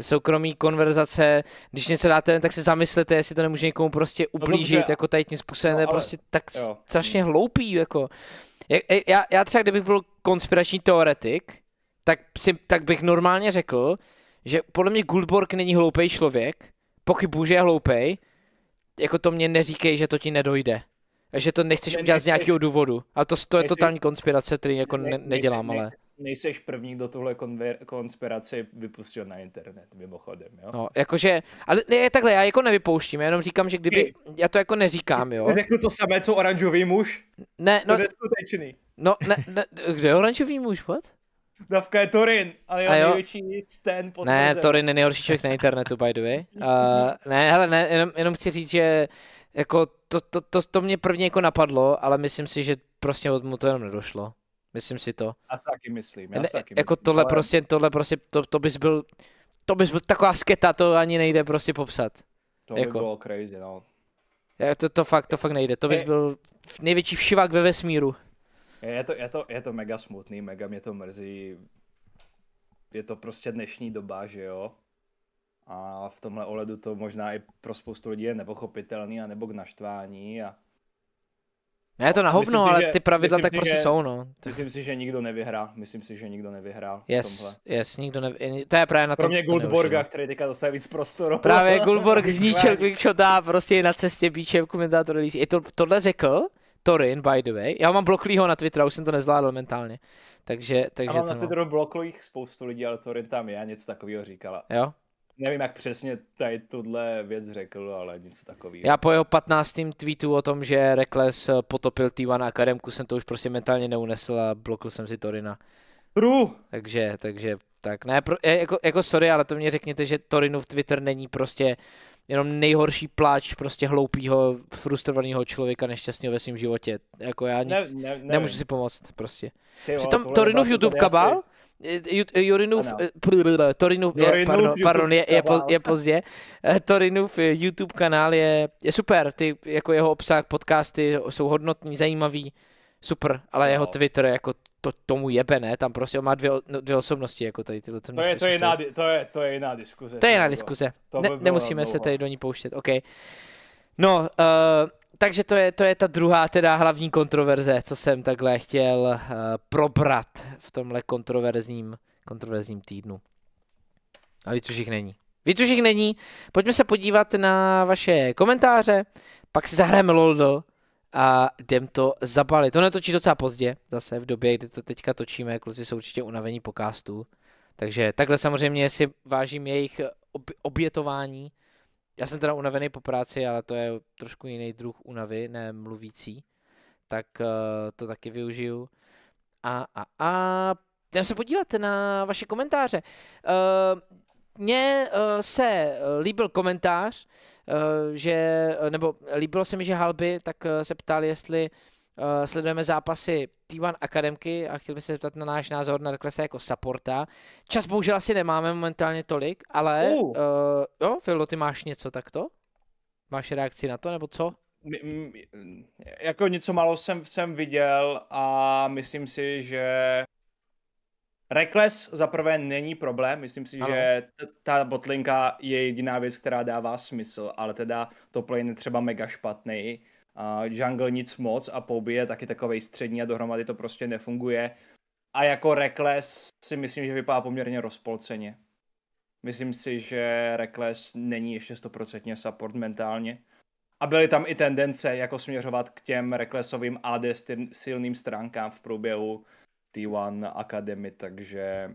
soukromí konverzace, když něco dáte tak se zamyslete, jestli to nemůže někomu prostě no, ublížit, no, dobře. jako tady tím způsobem, no, ale, prostě tak jo. strašně hloupý, jako. Já, já, já třeba, kdybych byl konspirační teoretik, tak, si, tak bych normálně řekl, že podle mě Guldborg není hloupý člověk, pochybuju, že je hloupej, jako to mě neříkej, že to ti nedojde. Že to nechceš ne, udělat nejseš, z nějakého důvodu. A to, to je nejseš, totální konspirace, který jako ne, nedělám, ale... Nejseš první, kdo tohle konver, konspiraci vypustil na internet, mimochodem, jo? No, jakože... Ale ne, takhle, já jako nevypouštím, já jenom říkám, že kdyby... Já to jako neříkám, jo? Řekl to samé, co oranžový muž? Ne, no... To je skutečný. No, ne, ne, kde je oranžový muž, what? Davka je Torin, ale jo, jo. největší stand pod Ne, Torin je nejhorší člověk na internetu, by the way. Uh, ne, hele, ne, jenom, jenom chci říct, že jako to, to, to, to mě první jako napadlo, ale myslím si, že prostě od mu to jenom nedošlo. Myslím si to. Já si taky myslím, já si taky jako myslím. Jako tohle ale... prostě, tohle prostě, to, to bys byl, to bys byl taková sketa, to ani nejde prostě popsat. To by jako. by bylo crazy, no. To, to, fakt, to fakt nejde, to bys byl největší všivák ve vesmíru. Je to, je, to, je to mega smutný, mega mě to mrzí. Je to prostě dnešní doba, že jo? A v tomhle ohledu to možná i pro spoustu lidí je nepochopitelný a nebo k naštvání a... Ne, je to na hovno, ale ty pravidla tak si, prostě že, jsou, no. Myslím si, že nikdo nevyhrá, myslím si, že nikdo nevyhrál yes, tomhle. Yes, nikdo nevy... to je právě na to. Kromě Goldborga, který teďka dostane víc prostoru. Právě Goldborg *laughs* zničil quickshota prostě na cestě bíčem komentátor release. I to, tohle řekl, Torin, by the way. Já mám bloklýho na Twitteru, už jsem to nezvládl mentálně. Takže, takže já mám na Twitteru mám. bloklých spoustu lidí, ale Torin tam já něco takového říkala. Jo? Nevím, jak přesně tady tuhle věc řekl, ale něco takového. Já po jeho 15. tweetu o tom, že Rekles eh, potopil T1 akademku, jsem to už prostě mentálně neunesl a blokl jsem si Torina. Ru! Takže, takže, tak ne, pro, eh, jako, jako sorry, ale to mě řekněte, že v Twitter není prostě jenom nejhorší pláč prostě hloupého, frustrovaného člověka nešťastného ve svém životě. Jako já nic, ne, ne, ne, nemůžu si pomoct prostě. Přitom Torinův YouTube kabal? Eh, eh, Jorinův, eh, Torinův, je, pardon, pardon je, je, po, je pozdě, Torinův YouTube kanál je, je super, ty, jako jeho obsah, podcasty jsou hodnotní, zajímavý, super, ale no. jeho Twitter, jako to tomu jebe, ne? Tam prostě on má dvě, no, dvě osobnosti, jako tady tyhle. To, to, je, to, je jiná, to, je, to je jiná diskuze. To je jiná diskuze. To ne, nemusíme dlouho. se tady do ní pouštět, OK. No, uh, takže to je, to je ta druhá teda hlavní kontroverze, co jsem takhle chtěl uh, probrat v tomhle kontroverzním, kontroverzním týdnu. A víc už jich není. Víc už jich není. Pojďme se podívat na vaše komentáře, pak si zahrajeme LOLDL a jdem to zabalit. To netočí docela pozdě, zase v době, kdy to teďka točíme, kluci jsou určitě unavení po castu. Takže takhle samozřejmě si vážím jejich ob- obětování. Já jsem teda unavený po práci, ale to je trošku jiný druh unavy, ne mluvící. Tak uh, to taky využiju. A, a, a jdem se podívat na vaše komentáře. Uh, mně uh, se eh, líbil komentář, uh, že, nebo líbilo se mi, že Halby tak uh, se ptal, jestli uh, sledujeme zápasy T1 Akademky a chtěl by se zeptat na náš názor na Reklese jako supporta. Čas bohužel asi nemáme momentálně tolik, ale uh. Uh, jo, Filo, ty máš něco takto? Máš reakci na to, nebo co? jako něco málo jsem, jsem viděl a myslím si, že Rekles za prvé není problém, myslím si, ano. že ta botlinka je jediná věc, která dává smysl, ale teda to play je třeba mega špatný, uh, jungle nic moc a Poby je taky takový střední a dohromady to prostě nefunguje. A jako Rekles si myslím, že vypadá poměrně rozpolceně. Myslím si, že Rekles není ještě stoprocentně support mentálně. A byly tam i tendence jako směřovat k těm Reklesovým AD silným stránkám v průběhu T1 Academy, takže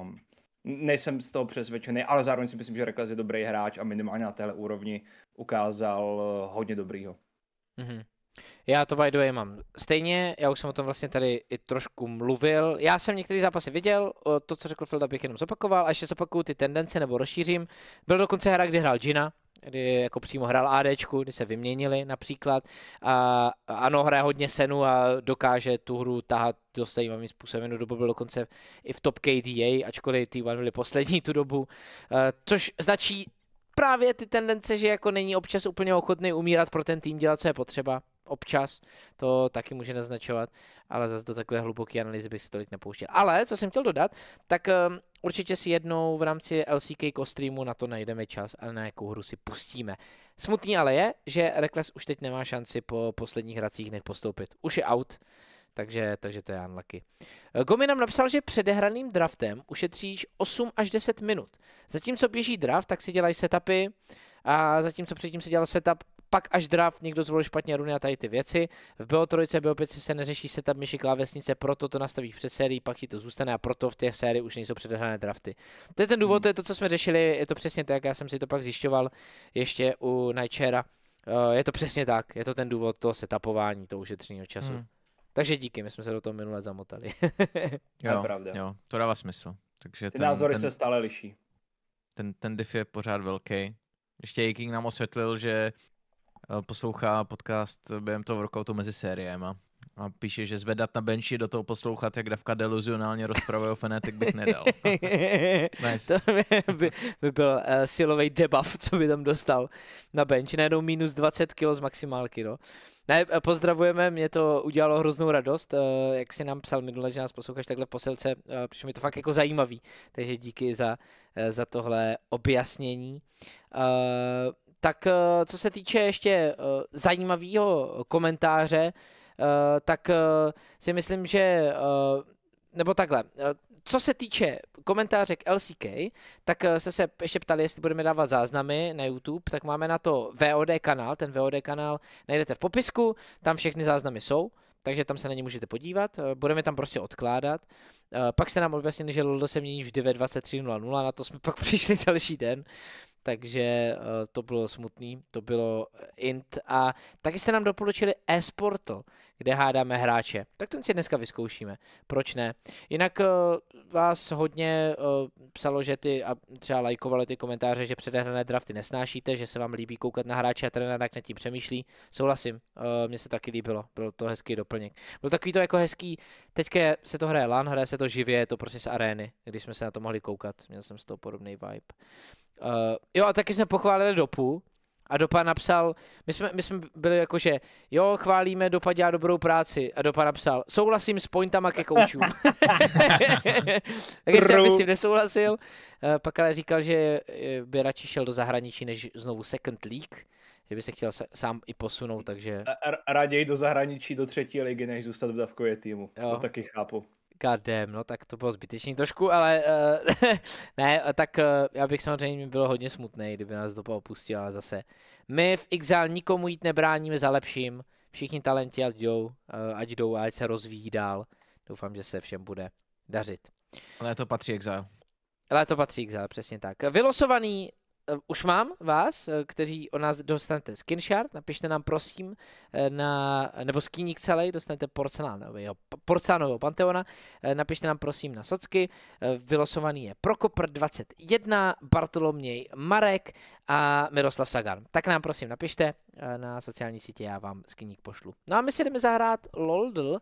um, nejsem z toho přesvědčený, ale zároveň si myslím, že Rekles je dobrý hráč a minimálně na téhle úrovni ukázal eh, hodně dobrýho. Mm-hmm. Já to by the way mám stejně, já už jsem o tom vlastně tady i trošku mluvil. Já jsem některé zápasy viděl, eh, to, co řekl Filda, bych jenom zopakoval a ještě zopakuju ty tendence nebo rozšířím. Byl dokonce hra, kdy hrál Gina, kdy jako přímo hrál ADčku, kdy se vyměnili například. A, ano, hraje hodně senu a dokáže tu hru tahat dost zajímavým způsobem. Jednu dobu byl dokonce i v top KDA, ačkoliv T1 byli poslední tu dobu, eh, což značí právě ty tendence, že jako není občas úplně ochotný umírat pro ten tým, dělat, co je potřeba občas, to taky může naznačovat, ale zase do takové hluboké analýzy bych si tolik nepouštěl. Ale, co jsem chtěl dodat, tak um, určitě si jednou v rámci LCK kostreamu na to najdeme čas a na jakou hru si pustíme. Smutný ale je, že Rekles už teď nemá šanci po posledních hracích nech postoupit. Už je out, takže, takže to je unlucky. Eh, Gomi nám napsal, že předehraným draftem ušetříš 8 až 10 minut. Zatímco běží draft, tak si dělají setupy, a zatímco předtím si dělal setup pak až draft někdo zvolil špatně runy a tady ty věci. V BO3 a BO5 se neřeší setup myši klávesnice, proto to nastaví před sérií, pak ti to zůstane a proto v té sérii už nejsou předehrané drafty. To je ten důvod, hmm. to je to, co jsme řešili, je to přesně tak, já jsem si to pak zjišťoval ještě u Nightshara. Eh, je to přesně tak, je to ten důvod toho setupování, toho ušetřeného času. Hmm. Takže díky, my jsme se do toho minule zamotali. *laughs* jo, je jo, to dává smysl. Takže ty ten, názory ten, se stále liší. Ten, ten diff je pořád velký. Ještě King nám osvětlil, že Eh, poslouchá podcast eh, během toho workoutu mezi sériema. A píše, že zvedat na benchi do toho poslouchat, jak Davka deluzionálně rozpravuje o Fnatic, bych nedal. *laughs* nice. To by, by, by byl uh, eh, silový debuff, co by tam dostal na bench. Najednou minus 20 kg z maximálky, no. Ne, pozdravujeme, mě to udělalo hroznou radost, uh, jak si nám psal minule, že nás posloucháš takhle v posilce, uh, protože mi to fakt jako zajímavý, takže díky za, uh, za tohle objasnění. Tak eh, co se týče ještě eh, zajímavého komentáře, eh, tak si myslím, že nebo takhle, co se týče komentáře k LCK, tak se se ještě ptali, jestli budeme dávat záznamy na YouTube, tak máme na to VOD kanál, ten VOD kanál najdete v popisku, tam všechny záznamy jsou, takže tam se na ně můžete podívat, budeme tam prostě odkládat. Pak se nám objasnili, že LOL se mění vždy ve 23.00, na to jsme *laughs* pak přišli další den, takže uh, to bylo smutný, to bylo eh, int a taky jste nám doporučili e-sportl, kde hádáme hráče, tak ten si dneska vyzkoušíme, proč ne. Jinak uh, vás hodně uh, psalo, že ty a třeba lajkovali ty komentáře, že předehrané drafty nesnášíte, že se vám líbí koukat na hráče a trenér jak nad tím přemýšlí, souhlasím, uh, mně se taky líbilo, byl to hezký doplněk. Byl takový to jako hezký, teďka se to hraje LAN, hraje se to živě, je to prostě z arény, když jsme se na to mohli koukat, měl jsem z toho podobný vibe. Uh, jo a taky jsme pochválili dopu a dopa napsal, my jsme, my jsme byli jako, že jo, chválíme, dopa dělá dobrou práci a dopa napsal, souhlasím s pointama ke koučům. *laughs* tak ještě by si nesouhlasil, uh, pak ale říkal, že by radši šel do zahraničí, než znovu second league, že by se chtěl sám i posunout, takže... A, raději do zahraničí, do třetí ligy, než zůstat v davkově týmu, jo. to taky chápu. God damn, no tak to bylo zbytečný trošku, ale uh, *laughs* ne, tak uh, já bych samozřejmě byl hodně smutný, kdyby nás dopa opustila, ale zase. My v XL nikomu jít nebráníme za lepším, všichni talenti ať jdou, uh, ať jdou a ať se rozvíjí dál. Doufám, že se všem bude dařit. Ale to patří XL. Ale to patří XL, přesně tak. Vylosovaný Eh, už mám vás, eh, kteří o nás dostanete skinshard, napište nám prosím eh, na, nebo skíník celý, dostanete porcelánového, porcelánového panteona, napište nám prosím na socky, vylosovaný je Prokopr 21, Bartoloměj Marek a Miroslav Sagan. Tak nám prosím napište na sociální sítě, já vám skíník pošlu. No a my si jdeme zahrát LOLDL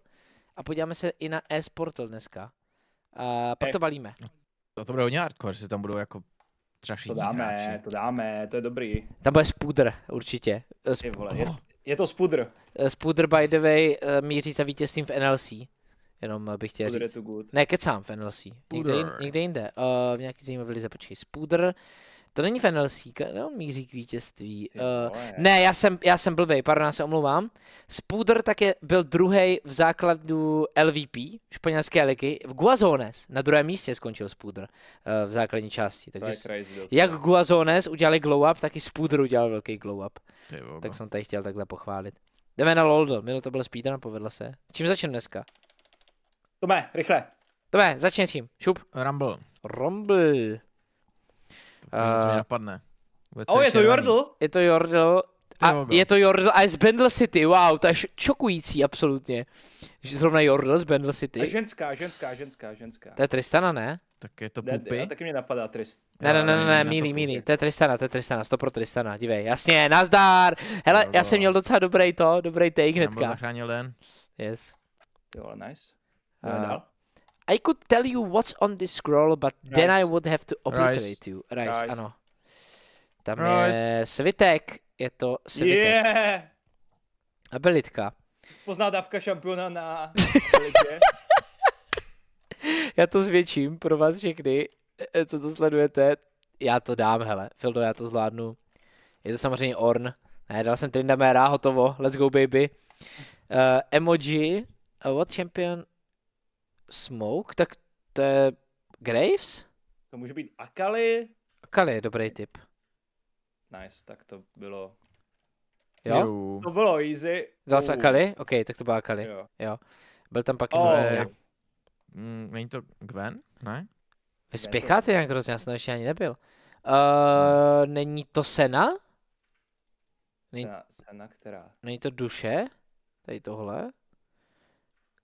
a podíváme se i na e-sportl dneska. A pak to balíme. To, no, to bude hodně hardcore, že tam budou jako strašný. To dáme, hráči. to dáme, to je dobrý. Tam bude Spudr, určitě. Eh, sp- je, vole, je, je to Spudr. Eh, spudr, by the way, eh, míří za vítězstvím v NLC. Jenom bych chtěl Spudr říct. Ne, kecám v NLC. Někde, jinde, někde jinde. Uh, v nějaký zajímavý lize, počkej. Spudr. To není Seeker, no, míří k vítězství. Uh, ne, já jsem, já jsem blbej, pardon, já se omlouvám. Spooder také byl druhý v základu LVP, španělské ligy, v Guazones. Na druhém místě skončil Spooder uh, eh, v základní části. Takže jak Guazones udělali glow up, tak i Spooder udělal velký glow up. Tak jsem tady chtěl takhle pochválit. Jdeme na Loldo, Milo to byl speedrun, povedla se. Čím začneme dneska? Tome, rychle. Tome, začneme s čím, šup. Rumble. Rumble. To uh, eh, mě napadne. Vůbec oh, je to Jordl? Je to Jordl. A je to Jordl a je z Bendle City, wow, to je šokující absolutně. Že zrovna Jordl z Bendle City. A ženská, ženská, ženská, ženská. To je Tristana, ne? Tak je to Pupy. Ne, taky mě napadá Tristana. Ne, ne, ne, ne, ne míný, míný, to je Tristana, to je Tristana, 100 pro Tristana, dívej, jasně, nazdar. Hele, no, já jsem no. měl docela dobrý to, dobrý take hnedka. Nám zachránil den. Yes. Jo, nice. Uh, i could tell you what's on this scroll, but Rice. then I would have to obliterate Rice. you. Rice, Rice. ano. Tam Rice. je svitek. Je to svitek. Yeah. Abelitka. Pozná dávka šampiona na *laughs* Já to zvětším pro vás všechny, eh, co to sledujete. Já to dám, hele. Fildo, já to zvládnu. Je to samozřejmě Orn. Ne, dal jsem Trindamera, hotovo. Let's go, baby. Uh, emoji. Uh, what champion Smoke, tak to je Graves? To může být Akali. Akali je dobrý tip. Nice, tak to bylo... Jo? jo. To bylo easy. Dal se Akali? OK, tak to byla Akali. Jo. jo. Byl tam pak... Oh. E... Mm, není to Gwen? Ne? Vy spěcháte nějak hrozně, já jsem ještě ani nebyl. Uh, není to Sena? Není... Sena, která? Není to duše? Tady tohle?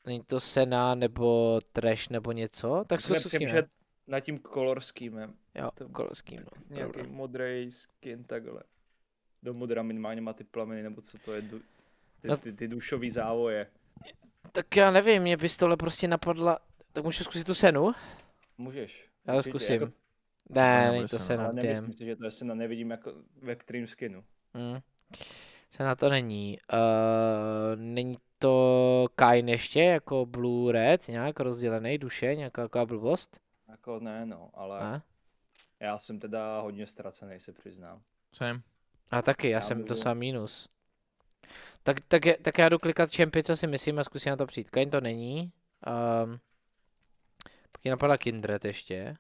Není to Sena nebo Trash nebo něco? Tak zkus přemýšlet nad tím kolorským. Jo, to kolorským. no. Nějaký pravda. modrý skin takhle. Do modra minimálně má ty plameny, nebo co to je, du, ty, no, ty, ty dušový závoje. Tak já nevím, mě bys tohle prostě napadla, tak můžu zkusit tu Senu? Můžeš. Já to zkusím. Jako... Ne, není to Sena, Ale Nemyslím si, že to je Sena, nevidím jako ve kterým skinu. Mm. Cena to není. Uh, není to Kain ještě jako Blue Red nějak rozdělený duše, nějaká jako blbost? Jako ne no, ale A? já jsem teda hodně ztracený, se přiznám. Jsem. A taky, já, já jsem to sám minus. Tak, tak, tak já jdu klikat čempy, co si myslím a zkusím na to přijít. Kain to není. Um, ehm, pak mě napadla Kindred ještě.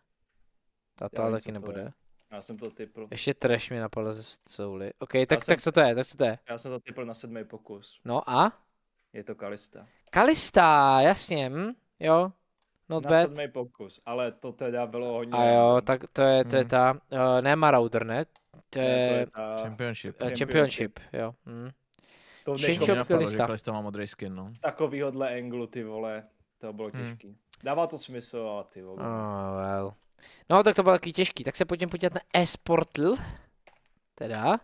Ta to taky nebude. Je. Já jsem to typl. Ještě trash mi napadl ze souly. OK, tak, tak, jsem, tak co to je, tak co to je? Já jsem to typl na sedmý pokus. No a? Je to Kalista. Kalista, jasně, hm? jo. Not na bad. sedmý pokus, ale to teda bylo hodně... A jo, tak to je, to je hmm. ta, uh, ne Marauder, ne? To je... ne, to je eh, ta... Championship. Uh, championship, jo. Hm. To Shinshop Kalista. Kalista má modrý skin, no. Z takovýhodle anglu, ty vole, to bylo hmm. těžký. Hmm. Dává to smysl, ale ty vole. Oh, well. No, tak to bylo taky těžký. Tak se pojďme podívat na e-sportl. Teda.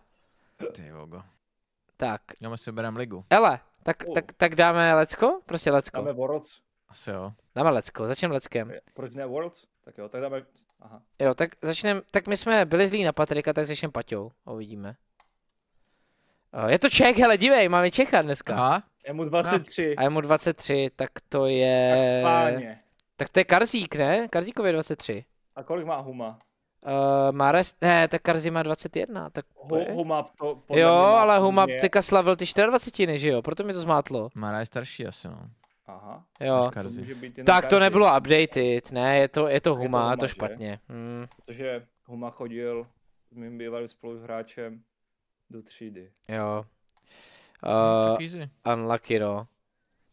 Ty vogo. Tak. Já my si bereme ligu. Ele, tak, tak, tak dáme Lecko? Prostě Lecko. Dáme Worlds. Asi jo. Dáme Lecko, začneme Leckem. Proč ne Worlds? Tak jo, tak dáme... Aha. Jo, tak začneme, tak my jsme byli zlí na Patrika, tak začneme Paťou. Uvidíme. Je to Čech, hele, dívej, máme Čecha dneska. Aha. Je mu 23. A je mu 23, tak to je... Tak spálně. Tak to je Karzík, ne? Karzíkov 23. A kolik má Huma? Uh, má rest... Ne, tak Karzi má 21, tak... Ho, Huma to... Jo, ale Huma mě. teďka slavil ty 24, že jo? Proto mi to zmátlo. Mara je starší asi, no. Aha. Jo. To tak to nebylo updated, ne, je to, je to Huma, je to, huma, to špatně. Hmm. Protože Huma chodil s mým bývalým spoluhráčem do třídy. Jo. Uh, unlucky, no.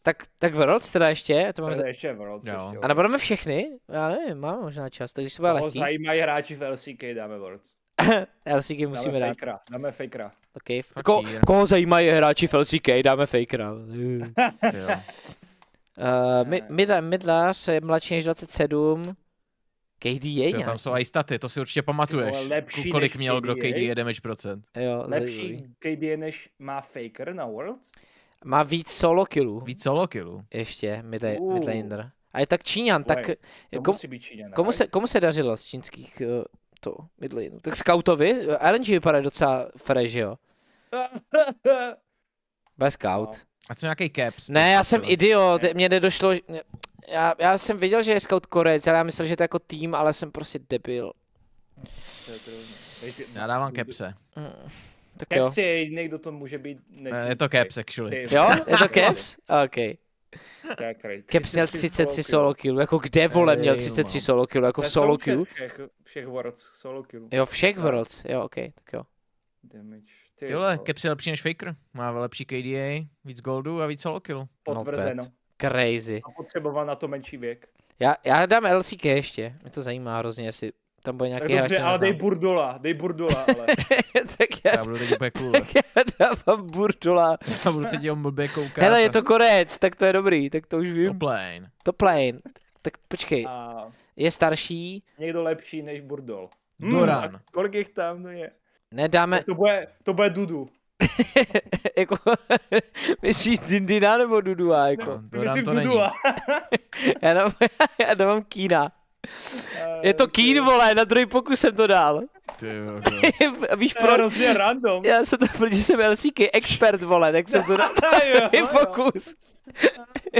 Tak, tak Worlds teda ještě? To máme za... ještě Worlds. Jo. Ještě, a nabereme všechny? Já nevím, máme možná čas, takže se bude lehký. Toho zajímají hráči v LCK, dáme Worlds. LCK *laughs* musíme dáme dát. Fakera, dáme fakera. Okay, fakera. Ko, koho zajímají hráči v LCK, dáme fakera. uh, *laughs* eh, mid, mid, midlář je mladší než 27. KDA Čo, tam jsou i staty, to si určitě pamatuješ. lepší kolik měl KDA. kdo je damage procent. Jo, lepší zajímavý. KDA než má Faker na World? Má víc solo killů. Víc solo killů. Ještě, Midlander. uh. A je tak Číňan, tak to kom, musí být Číňan, komu, se, komu se dařilo z čínských uh, to midlaneu? Tak Scoutovi, RNG vypadá docela fresh, jo? *laughs* Bez scout. No. A co nějaký caps? Ne, já prostě jsem idiot, mě nedošlo, já, já jsem věděl, že je scout Korec, ale já myslel, že to je jako tým, ale jsem prostě debil. Já dávám kepse. Mm. Tak Caps jo. je jediný, kdo to může být. Ne, eh, je to Caps, actually. Jo? *laughs* Je to Caps? OK. Caps měl 33 solo kill. jako kde vole měl 33 solo kill? jako v solo kill? Všech, všech Worlds solo kill. Jo, všech Worlds, jo, ok, tak jo. Damage. Ty vole, Caps je lepší než Faker, má lepší KDA, víc goldu a víc solo kill. No, Potvrzeno. Crazy. A potřeboval na to menší věk. Já, já dám LCK ještě, mě to zajímá hrozně, jestli tam bude nějaký tak dobře, hráč, ale dej Burdola, dej Burdola, ale. *laughs* tak já, já budu teď úplně cool. Tak *laughs* já dávám Burdola. já budu teď jenom blbě koukat. Hele, je to korec, tak to je dobrý, tak to už vím. To plane. To plane. Tak počkej, A... je starší. Někdo lepší než Burdol. Hmm, Duran. A kolik jich tam je? Nedáme... to bude, to bude Dudu. *laughs* jako, myslíš Dindina nebo Dudua? Jako? Ne, no, myslím Dudua. já, dám, já dávám Kína. Je to eh, Keen, vole, na druhý pokus jsem to dal. Ty, *laughs* Víš pro... je random. Já jsem to, protože jsem LCK expert, vole, tak jsem to dal. *laughs* druhý pokus.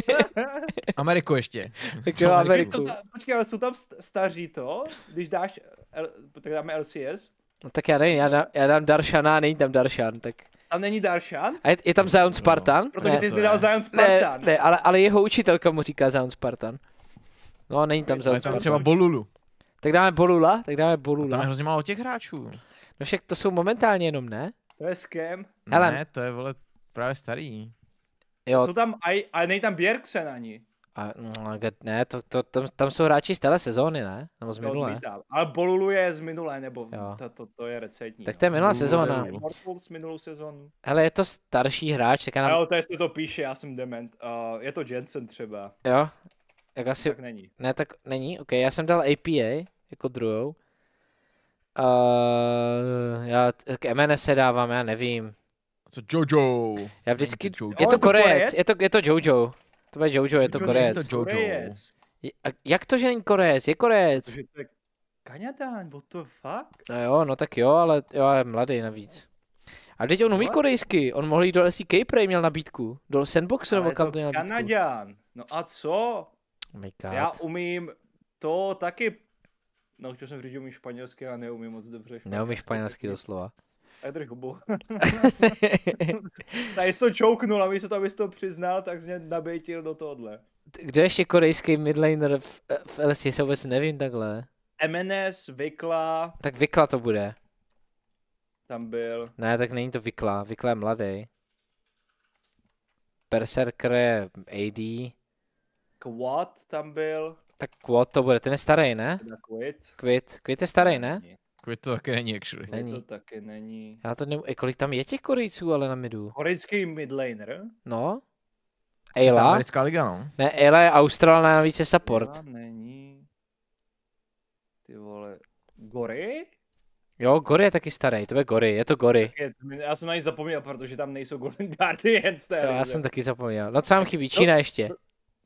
*laughs* Ameriku ještě. Tak jo, Ameriku. Jsou, počkej, ale jsou tam staří to, když dáš, L, tak dáme LCS. No tak já nevím, já dám, já dám Darshana, není tam Darshan, tak... A není Darshan? A je, je tam Zion no. Spartan? No, protože ne, ty jsi dal Zion Spartan. Ne, ne ale, ale jeho učitelka mu říká Zion Spartan. No, není tam za. tam třeba Bolulu. Tak dáme Bolula, tak dáme Bolula. Tam je hrozně málo těch hráčů. No však to jsou momentálně jenom, ne? To je skem. Ne, to je vole právě starý. Jo. Jsou tam, aj, ale není tam Bjergsen ani. A, no, ne, to, to, tam, tam jsou hráči z téhle sezóny, ne? Nebo z minulé. Ale Bolulu je z minulé, nebo to, to, to, je recentní. Tak no. to je minulá sezóna. z minulou sezónu. Hele, je to starší hráč, tak já nám... Jo, to jestli to píše, já jsem dement. Uh, je to Jensen třeba. Jo, tak asi... Tak není. Ne, tak není, ok. Já jsem dal APA jako druhou. Uh, já k MNS se dávám, já nevím. Co Jojo? Já vždycky... Jojo. Je to Korejec, je to, je to Jojo. To bude Jojo, je to Korejec. To Jojo. A jak to, že není Korejec? Je Korejec. Kanadán, what the fuck? No jo, no tak jo, ale jo, je mladý navíc. A teď on umí korejsky, on mohl jít do lesí Prey, měl nabídku. Do Sandboxu nebo kam to měl nabídku. Kanadán. no a co? Oh my Já umím to taky. No, chtěl jsem říct, že umím španělsky, ale neumím moc dobře. Španělsky. Neumím španělsky doslova. A je trošku bu. Tady jsi to čouknul a místo to, abys to přiznal, tak jsi mě nabejtil do tohohle. Kdo ještě korejský midlaner v, v LSC, se vůbec nevím takhle. MNS, Vikla. Tak Vikla to bude. Tam byl. Ne, tak není to Vikla, Vikla je mladý. Berserker je AD. Quad tam byl. Tak Quad to bude, ten je starý, ne? Quid. Quid. Quid je starý, ne? Quid to taky není, actually. Není. To taky není. Já to nevím, kolik tam je těch Korejců, ale na midu? Korejský midlaner? No. Ayla? Je americká liga, no. Ne, Ayla je Austral, navíc je support. Ayla není. Ty vole. Gory? Jo, Gory je taky starý, to je Gory, je to Gory. já jsem na ní zapomněl, protože tam nejsou Golden Guardians. já jsem taky zapomněl. No co vám chybí, no, Čína ještě. No,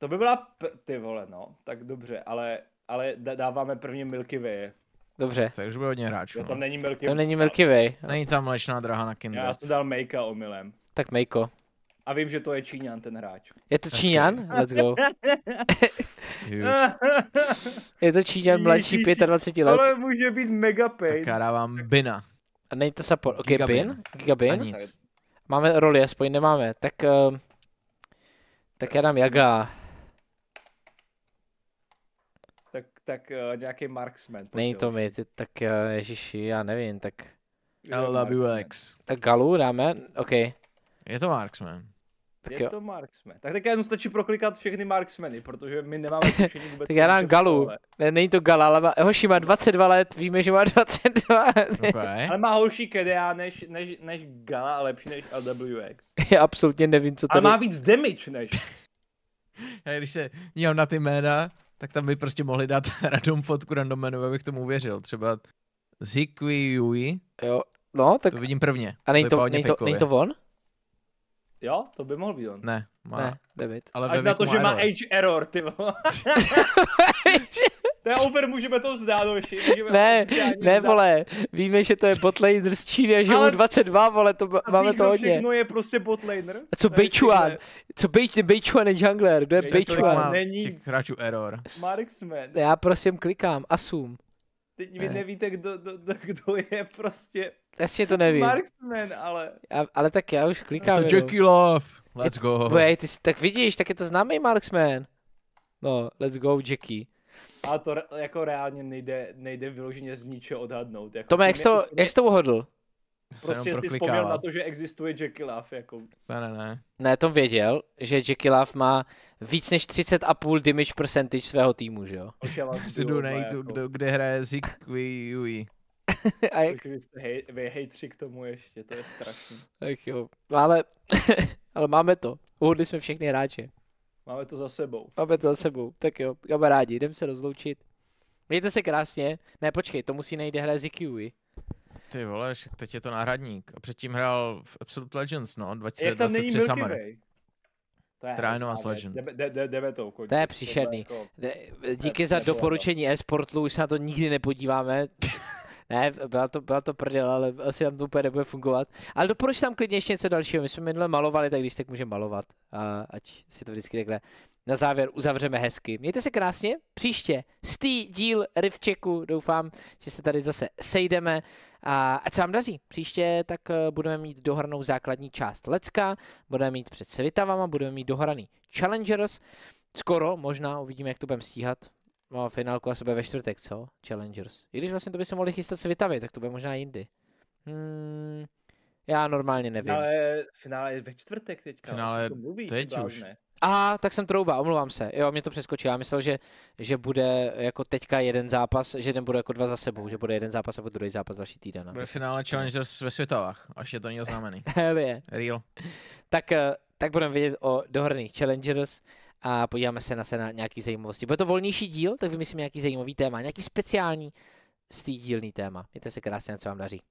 to by byla, p- ty vole, no, tak dobře, ale, ale d- dáváme první Milky Way. Dobře. Takže bude hodně hráč. To tam no. není Milky To není Milky Way. Není tam mlečná draha na Kindle. Já jsem dal Makea omylem. Tak Mejko. A vím, že to je Číňan ten hráč. Je to Číňan? Let's go. *laughs* Je to Číňan mladší 25 let. Ale může být mega pain. Tak já dávám Bina. A není to support. Ok, Giga Bin. Giga Bin? nic. Máme roli, aspoň nemáme. Tak, uh, tak já dám Jaga. tak uh, nějaký marksman. Není to mi, ty, tak uh, eh, ježiši, já nevím, tak... LWX. Tak Galu dáme? OK. Je to marksman. Tak je jo. to marksman. Tak tak jenom stačí proklikat všechny marksmeny, protože my nemáme tušení *laughs* vůbec. tak já dám Galu. Ne, není to Gala, ale má, hoši má 22 let, víme, že má 22 *laughs* let. Okay. ale má horší KDA než, než, než Gala a lepší než LWX. já absolutně nevím, co to Ale má víc damage než. *laughs* Já když se dívám na ty jména, tak tam by prostě mohli dát *laughs* random fotku random jmenu, abych tomu uvěřil. Třeba Zikui Yui. Jo, no, tak... To vidím prvně. A není to, to, to, nej to on? Jo, to by mohl být on. Ne, má... Ne, David. Ale Až na to, že má age error, ty *laughs* To je over, můžeme to vzdát, hoši. Ne, ne, vzdát. vole, víme, že to je botlaner z Číny a že mu 22, vole, to máme to hodně. Všechno je prostě botlaner. A co Bejčuan? Co Bejčuan je jungler? Kdo je Bejčuan? Není. Těch hráčů error. Marksman. Já prosím klikám, asum. Teď vy ne. nevíte, kdo, kdo, kdo je prostě Jasně to nevím. Marksman, ale... A, ale tak já už klikám. to Jackie Love, let's go. Wait, ty, tak vidíš, tak je to známý Marksman. No, let's go Jackie. Ale to re, jako reálně nejde, nejde vyloženě z ničeho odhadnout. Jako, Tome, jak jsi to, jak jsi to uhodl? Prostě jsi vzpomněl na to, že existuje Jackie Love. Jako... Ne, ne, ne. Ne, to věděl, že Jackie Love má víc než 30,5 damage percentage svého týmu, že jo? Já *laughs* si jdu najít, jako... kdo, kde hraje Zikui a jak... Vy jste hej, vy hejtři k tomu ještě, to je strašný. Tak jo, no ale, *laughs* ale máme to. Uhodli jsme všechny hráče. Máme to za sebou. Máme to za sebou, tak jo, kamarádi, jdem se rozloučit. Mějte se krásně. Ne, počkej, to musí nejde hrát z Kiwi. Ty vole, však teď je to náhradník. A předtím hrál v Absolute Legends, no, 2023 Summer. Way. To je Legends. De de, de, to To je příšerný. To jako... díky to je za doporučení e-sportu, už se na to nikdy nepodíváme. *laughs* Ne, byla to, byla to prdel, ale asi tam to úplně nebude fungovat. Ale doporuč tam klidně ještě něco dalšího. My jsme minule malovali, tak když tak můžeme malovat. A ať si to vždycky takhle na závěr uzavřeme hezky. Mějte se krásně, příště tý díl Riftchecku, doufám, že se tady zase sejdeme a ať se vám daří. Příště tak eh, budeme mít dohranou základní část Lecka, budeme mít před Svitavama, budeme mít dohraný Challengers, skoro možná uvidíme, jak to budeme stíhat, No, finálku a sebe ve čtvrtek, co? Challengers. I když vlastně to by se mohli chystat s Vitavy, tak to bude možná jindy. Hmm, já normálně nevím. Ale finále je ve čtvrtek teďka. Finále to mluví, teď už. A tak jsem trouba, omlouvám se. Jo, mě to přeskočilo. Já myslel, že, že bude jako teďka jeden zápas, že jeden bude jako dva za sebou, že bude jeden zápas a bude druhý zápas další týden. Bude no. finále Challengers ve Světovách, až je to není oznámený. *laughs* Real. tak, eh, tak budeme vidět o dohrných Challengers a podíváme se na, se na nějaký zajímavosti. Bude to volnější díl, tak vymyslíme nějaký zajímavý téma, nějaký speciální z té dílný téma. Mějte se krásně, co vám daří.